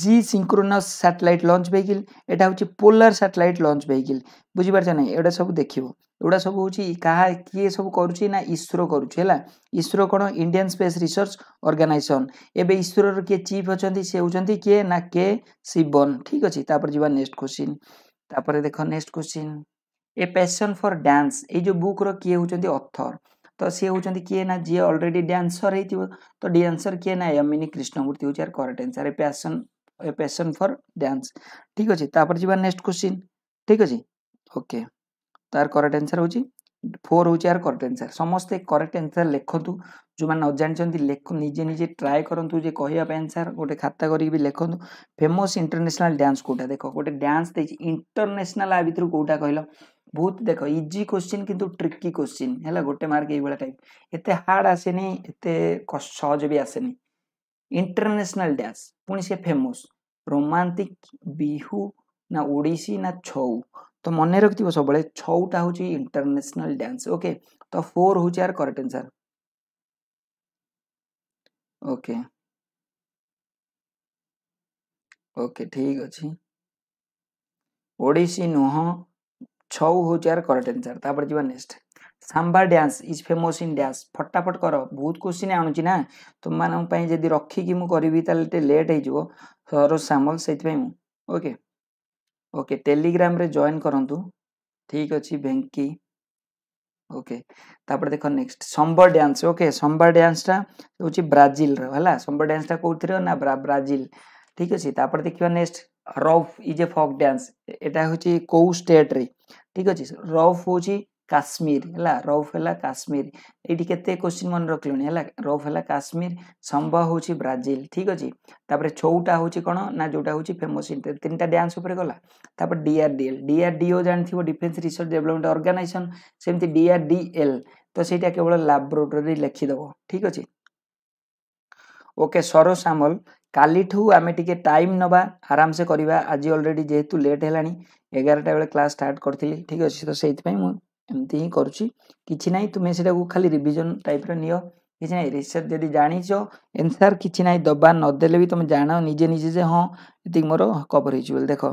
geosynchronous satellite launch vehicle এটা হচ্ছে পোলার স্যাটেলাইট লঞ্চ ভেহিকল বুঝিপারছ না এটা সব দেখিব এগুলা সব হচ্ছে কাহা কিয়ে সব করুছি না ইসরো করুছি হলা ইসরো কোন ইন্ডিয়ান স্পেস রিসর্চ অর্গানাইজেসন এবে ইসরোর কিয়ে চিফ অনেক সে হচ্ছে কিয়ে না কে শিবন ঠিক আছে তারপরে যা নেক্সট কোশ্চিন তারপরে দেখ next question a passion for dance ଏଇ ଯେଉଁ ବୁକ୍ର କିଏ ହେଉଛନ୍ତି ଅଥର ତ ସିଏ ହେଉଛନ୍ତି କିଏ ନା ଯିଏ ଅଲରେଡ଼ି ଡ୍ୟାନ୍ସର ହେଇଥିବ ତ ଡ୍ୟାନ୍ସର କିଏ ନା ୟମିନୀ କୃଷ୍ଣମୂର୍ତ୍ତି ହେଉଛି ଆର୍ correct answer a passion a passion for dance ଠିକ୍ ଅଛି ତାପରେ ଯିବା ନେକ୍ସଟ କ୍ୱେଶ୍ଚିନ୍ ଠିକ୍ ଅଛି ଓକେ ତାର କରେକ୍ଟ ଆନ୍ସର୍ ହେଉଛି ଫୋର୍ ହେଉଛି ଆର କରେକ୍ଟ ଆନ୍ସର୍ ସମସ୍ତେ କରେକ୍ଟ ଆନ୍ସର୍ ଲେଖନ୍ତୁ ଯେଉଁମାନେ ନ ଜାଣିଛନ୍ତି ଲେଖ ନିଜେ ନିଜେ ଟ୍ରାଏ କରନ୍ତୁ ଯେ କହିବା ପାଇଁ ଆନ୍ସର୍ ଗୋଟେ ଖାତା କରିକି ବି ଲେଖନ୍ତୁ ଫେମସ୍ ଇଣ୍ଟରନ୍ୟାସନାଲ୍ ଡ୍ୟାନ୍ସ କେଉଁଟା ଦେଖ ଗୋଟେ ଡ୍ୟାନ୍ସ ଦେଇଛି ଇଣ୍ଟରନ୍ୟାସନାଲ୍ ଆ ଭିତରୁ କେଉଁଟା କହିଲ ବହୁତ ଦେଖ ଇଜି କୋଶ୍ଚିନ୍ କିନ୍ତୁ ଟ୍ରିକି କୋଶ୍ଚିନ୍ ହେଲା ଗୋଟେ ମାର୍କ ଏଇଭଳିଆ ଟାଇପ୍ ଏତେ ହାର୍ଡ଼ ଆସେନି ଏତେ ସହଜ ବି ଆସେନି ଇଣ୍ଟରନ୍ୟାସନାଲ୍ ଡ୍ୟାନ୍ସ ପୁଣି ସେ ଫେମସ୍ ରୋମାନ୍ଟିକ୍ ବିହୁ ନା ଓଡ଼ିଶୀ ନା ଛଉ ତ ମନେ ରଖିଥିବ ସବୁବେଳେ ଛଉଟା ହେଉଛି ଇଣ୍ଟରନ୍ୟାସନାଲ୍ ଡ୍ୟାନ୍ସ ଓକେ ତ ଫୋର୍ ହେଉଛି ଆର୍ କରେକ୍ଟ ଆନ୍ସର୍ ଓକେ ଓକେ ଠିକ୍ ଅଛି ଓଡ଼ିଶୀ ନୁହଁ છઉ હોજાર કરેક્ટ આન્સર તાપર જવા next samba dance is famous in dance ফটাফট কর বহুত কোশ্চিন আনুছি না তোমাদের যদি রক্ষিকি মু করবি তাহলে টিকে লেট হয়ে সরোজ সামল সেইপাই মু ওকে ওকে টেলিগ্রামে জয়েন করতু ঠিক অছি ভেঙ্কি ওকে তাপরে দেখ নেক্সট সম্বর ড্যান্স ওকে সম্বর ড্যান্সটা হচ্ছে ব্রাজিলর হলা সম্বর ড্যান্সটা কোথায় না ব্রাজিল ঠিক আছে তাপরে দেখবা নেক্সট রফ ইজ এ ফক ড্যান্স এটা হচ্ছে কেউ স্টেট্রে ଠିକ ଅଛି ରଫ୍ ହେଉଛି କାଶ୍ମୀର ହେଲା ରଫ୍ ହେଲା କାଶ୍ମୀର ଏଇଠି କେତେ କ୍ୱେଶ୍ଚିନ୍ ମନେ ରଖିଲୁଣି ହେଲା ରଫ୍ ହେଲା କାଶ୍ମୀର ସମ୍ବ ହେଉଛି ବ୍ରାଜିଲ ଠିକ ଅଛି ତାପରେ ଛଉଟା ହେଉଛି କ'ଣ ନା ଯେଉଁଟା ହେଉଛି ଫେମସ୍ ଇଣ୍ଟର ତିନିଟା ଡ୍ୟାନ୍ସ ଉପରେ ଗଲା ତାପରେ ଡିଆରଡିଏଲ୍ ଡିଆରଡିଓ ଜାଣିଥିବ ଡିଫେନ୍ସ ରିସର୍ଚ୍ଚ ଡେଭଲପମେଣ୍ଟ ଅର୍ଗାନାଇଜେସନ୍ ସେମିତି ଡିଆରଡିଏଲ୍ ତ ସେଇଟା କେବଳ ଲାବ୍ରୋଟରୀ ଲେଖିଦେବ ଠିକ ଅଛି ଓକେ ସରୋ ସାମଲ କାଲିଠୁ ଆମେ ଟିକେ ଟାଇମ୍ ନେବା ଆରାମସେ କରିବା ଆଜି ଅଲରେଡ଼ି ଯେହେତୁ ଲେଟ୍ ହେଲାଣି ଏଗାରଟା ବେଳେ କ୍ଲାସ୍ ଷ୍ଟାର୍ଟ କରିଥିଲି ଠିକ୍ ଅଛି ତ ସେଇଥିପାଇଁ ମୁଁ ଏମିତି ହିଁ କରୁଛି କିଛି ନାହିଁ ତୁମେ ସେଟାକୁ ଖାଲି ରିଭିଜନ୍ ଟାଇପ୍ର ନିଅ କିଛି ନାହିଁ ରିସର୍ଚ୍ଚ ଯଦି ଜାଣିଛ ଏନ୍ସାର୍ କିଛି ନାହିଁ ଦେବା ନଦେଲେ ବି ତୁମେ ଜାଣ ନିଜେ ନିଜେ ଯେ ହଁ ଏତିକି ମୋର କଭର୍ ହେଇଛି ବୋଲି ଦେଖ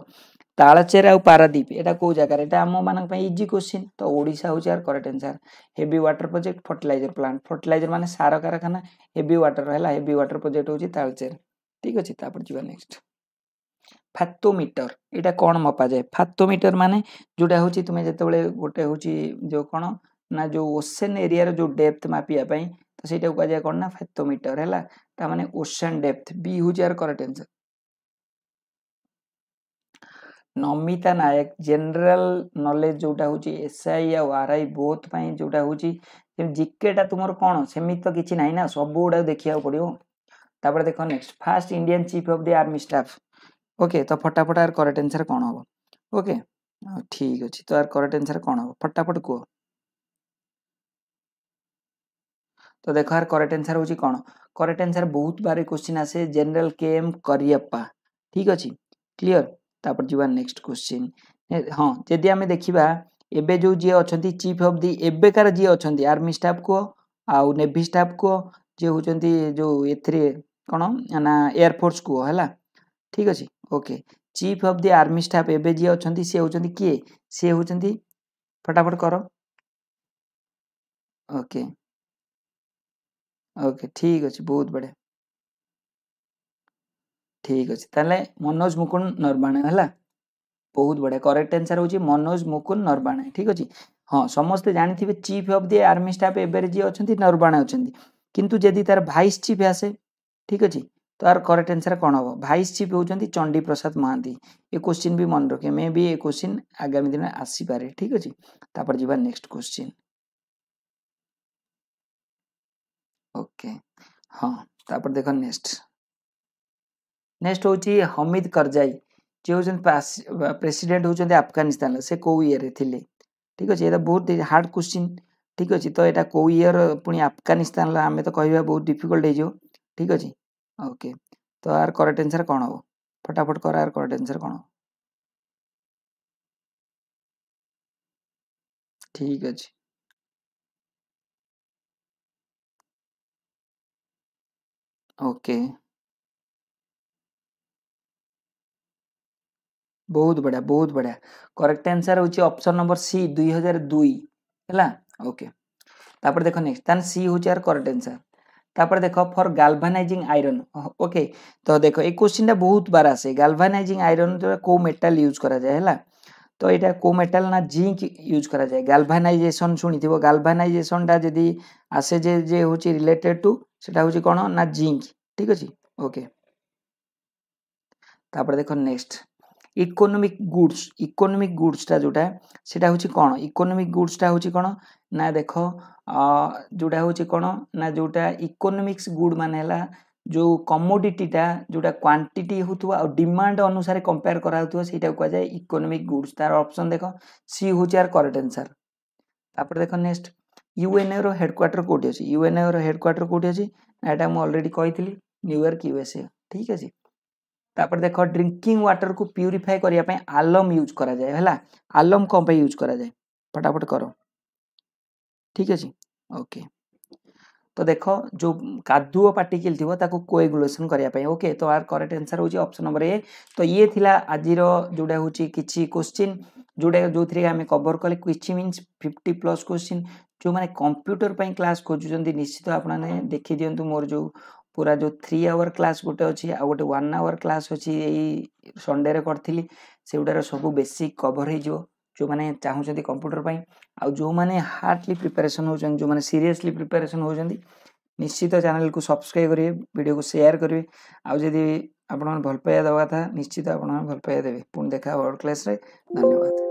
ତାଳଚେର ଆଉ ପାରାଦ୍ୱୀପ ଏଇଟା କେଉଁ ଜାଗାରେ ଏଇଟା ଆମମାନଙ୍କ ପାଇଁ ଇଜି କୋଶ୍ଚିନ୍ ତ ଓଡ଼ିଶା ହେଉଛି ଆର correct answer heavy water project fertiliser plant fertiliser ମାନେ ସାର କାରଖାନା ହେଭି ୱାଟର ହେଲା ହେଭି ୱାଟର ପ୍ରୋଜେକ୍ଟ ହେଉଛି ତାଳଚେର ଠିକ୍ ଅଛି ତାପରେ ଯିବା ନେକ୍ସଟ ଫାତୋମିଟର ଏଇଟା କ'ଣ ମପାଯାଏ ଫାତୋମିଟର ମାନେ ଯେଉଁଟା ହେଉଛି ତୁମେ ଯେତେବେଳେ ଗୋଟେ ହେଉଛି ଯେଉଁ କ'ଣ ନା ଯେଉଁ ଓସେନ୍ ଏରିଆର ଯେଉଁ ଡେପ୍ଥ ମାପିବା ପାଇଁ ତ ସେଇଟାକୁ କୁହାଯାଏ କ'ଣ ନା ଫାତୋମିଟର ହେଲା ତାମାନେ ଓସେନ୍ ଡେପ୍ଥ ବି ହେଉଛି ଆର correct answer Namita Nayak general knowledge ଯେଉଁଟା ହେଉଛି ଏସ୍ଆଇ ଆଉ ଆର୍ଆଇ ବୋଥ୍ ପାଇଁ ଯେଉଁଟା ହେଉଛି ଜିକେଟା ତୁମର କ'ଣ ସେମିତି ତ କିଛି ନାହିଁ ନା ସବୁଗୁଡ଼ାକ ଦେଖିବାକୁ ପଡ଼ିବ তারপরে দেখো next first Indian chief of the army staff okay ତ ଫଟାଫଟ ଆର କରେକ୍ଟ ଆନ୍ସର୍ କ'ଣ ହେବ ଓକେ ଆଉ ଠିକ୍ ଅଛି ତ ଆର କରେକ୍ଟ ଆନ୍ସର୍ କ'ଣ ହେବ ଫଟାଫଟ କୁହ ତ ଦେଖ ଆର କରେକ୍ଟ ଆନ୍ସର୍ ହେଉଛି କ'ଣ କରେକ୍ଟ ଆନ୍ସର୍ ବହୁତ ବାର କୋଶ୍ଚିନ୍ ଆସେ ଜେନେରାଲ କେ ଏମ୍ କରିଅପ୍ପା ଠିକ୍ ଅଛି କ୍ଲିଅର ତାପରେ ଯିବା ନେକ୍ସଟ କୋଶ୍ଚିନ୍ ହଁ ଯଦି ଆମେ ଦେଖିବା ଏବେ ଯେଉଁ ଯିଏ ଅଛନ୍ତି ଚିଫ୍ ଅଫ୍ ଦି ଏବେକାର ଯିଏ ଅଛନ୍ତି ଆର୍ମି ଷ୍ଟାଫ୍ କୁହ ଆଉ ନେଭି ଷ୍ଟାଫ୍ କୁହ ଯିଏ ହେଉଛନ୍ତି ଯେଉଁ ଏଥିରେ କ'ଣ ନା ଏୟାରଫୋର୍ସ କୁହ ହେଲା ଠିକ୍ ଅଛି okay chief of the army staff ଏବେ ଯିଏ ଅଛନ୍ତି ସିଏ ହେଉଛନ୍ତି କିଏ ସିଏ ହେଉଛନ୍ତି ଫଟାଫଟ କର ଓକେ ଓକେ ଠିକ୍ ଅଛି ବହୁତ ବଢ଼ିଆ ଠିକ୍ ଅଛି ତାହେଲେ ମନୋଜ ମୁକୁନ୍ଦ ନର୍ବାଣେ ହେଲା ବହୁତ ବଢ଼ିଆ କରେକ୍ଟ ଆନ୍ସର୍ ହେଉଛି ମନୋଜ ମୁକୁନ୍ଦ ନର୍ବାଣେ ଠିକ୍ ଅଛି ହଁ ସମସ୍ତେ ଜାଣିଥିବେ chief of the army staff ଏବେ ଯିଏ ଅଛନ୍ତି ନର୍ବାଣେ ଅଛନ୍ତି किंतु जदि तार भाइस चीफ आसे ठीक अच्छे तो यार करेक्ट आंसर कौन हम भाइस चीफ होती चंडी प्रसाद महांती ये क्वेश्चन भी मन रखे मे बी ये क्वेश्चन आगामी दिन में आसपे ठीक अच्छे तापर जीवा नेक्स्ट क्वेश्चन ओके हाँ देख नेक्स्ट नेक्स्ट हूँ हमिद करजाई जी हूँ प्रेसीडेट हूँ होफगानिस्तान से कौ इे ठीक अच्छे ये बहुत हार्ड क्वेश्चन ଠିକ୍ ଅଛି ତ ଏଇଟା କେଉଁ ଇୟର୍ ପୁଣି ଆଫଗାନିସ୍ତାନର ଆମେ ତ କହିବା ବହୁତ ଡିଫିକଲ୍ଟ ହେଇଯିବ ଠିକ୍ ଅଛି ଓକେ ତ ଆର କରେକ୍ଟ ଆନ୍ସର୍ କ'ଣ ହେବ ଫଟାଫଟ କର ଆର କରେକ୍ଟ ଆନ୍ସର୍ କ'ଣ ଠିକ୍ ଅଛି ଓକେ ବହୁତ ବଢ଼ିଆ ବହୁତ ବଢ଼ିଆ କରେକ୍ଟ ଆନ୍ସର୍ ହେଉଛି ଅପସନ୍ ନମ୍ବର ସି ଦୁଇ ହଜାର ଦୁଇ ହେଲା ওকে তারপরে দেখো নেক্সট তাহলে সি হচ্ছে আর করেক্ট আনসার তারপরে দেখো ফর গালভানাইজিং আয়রন ওকে তো দেখো এই কোশ্চিনটা বহুত বার আসে গালভানাইজিং আয়রন কেউ মেটাল ইউজ করা যায় হ্যাঁ তো এটা কেউ মেটাল না জিঙ্ক ইউজ করা যায় গালভানাইজেসন শুনিথিব গালভানাইজেসনটা যদি আসে যে যে হচ্ছে রিলেটেড টু সেটা হচ্ছে কোণ না জিঙ্ক ঠিক আছে ওকে তারপরে দেখো নেক্সট ইকোনমিক গুডস ইকোনমিক গুডসটা ଯେଉଁଟା ସେଇଟା ହେଉଛି କ'ଣ ଇକୋନମିକ୍ ଗୁଡ୍ସଟା ହେଉଛି କ'ଣ ନା ଦେଖ ଯେଉଁଟା ହେଉଛି କ'ଣ ନା ଯେଉଁଟା ଇକୋନୋମିକ୍ସ ଗୁଡ୍ ମାନେ ହେଲା ଯେଉଁ କମୋଡିଟିଟା ଯେଉଁଟା କ୍ୱାଣ୍ଟିଟି ହେଉଥିବ ଆଉ ଡିମାଣ୍ଡ ଅନୁସାରେ କମ୍ପେୟାର କରାହେଉଥିବ ସେଇଟାକୁ କୁହାଯାଏ ଇକୋନୋମିକ୍ ଗୁଡ୍ସ ତା'ର ଅପସନ୍ ଦେଖ ସି ହେଉଛି ଆର କରେକ୍ଟ ଆନ୍ସର୍ ତାପରେ ଦେଖ ନେକ୍ସଟ ୟୁଏନ୍ଏର ହେଡ଼କ୍ୱାର୍ଟର କେଉଁଠି ଅଛି ୟୁଏନ୍ଏର ହେଡ଼କ୍ୱାର୍ଟର କେଉଁଠି ଅଛି ନା ଏଇଟା ମୁଁ ଅଲରେଡ଼ି କହିଥିଲି ନ୍ୟୁୟର୍କ ୟୁଏସ୍ଏ ଠିକ୍ ଅଛି तापर देख ड्रिंकिंग वाटर को प्यूरीफाई करने आलम यूज कराए है आलम कौन पर यूज कराए फटाफट कर ठीक अच्छे ओके तो देख जो कादुओ पार्टिकल थी ताको कोएगुलेसन करने ओके तो आर करेक्ट आंसर होगी ऑप्शन नंबर ए तो ये थिला आज जोड़ा हूँ किसी क्वेश्चन जोड़ा जो थी आम कवर कले क्विचि मीनस फिफ्टी प्लस क्वेश्चन जो मैंने कंप्यूटर पर क्लास खोजुंत निश्चित आपने देखी दिंतु मोर जो पूरा जो थ्री आवर क्लास गोटे अच्छी आ गए वन आवर क्लास अच्छी यही संडे रे करी से गुड़ार सब बेसिक कभर हो जो मैंने चाहूँ कंप्यूटर पर जो मैंने हार्डली प्रिपेरेसन हो सीरीयसली प्रिपेरेसन हो चेल को सब्सक्राइब करेंगे वीडियो को सेयार करेंगे आदि आपण भल पाइया दवा था निश्चित आपण भल पाइया देवे पुणी देखा वर्ल्ड क्लास धन्यवाद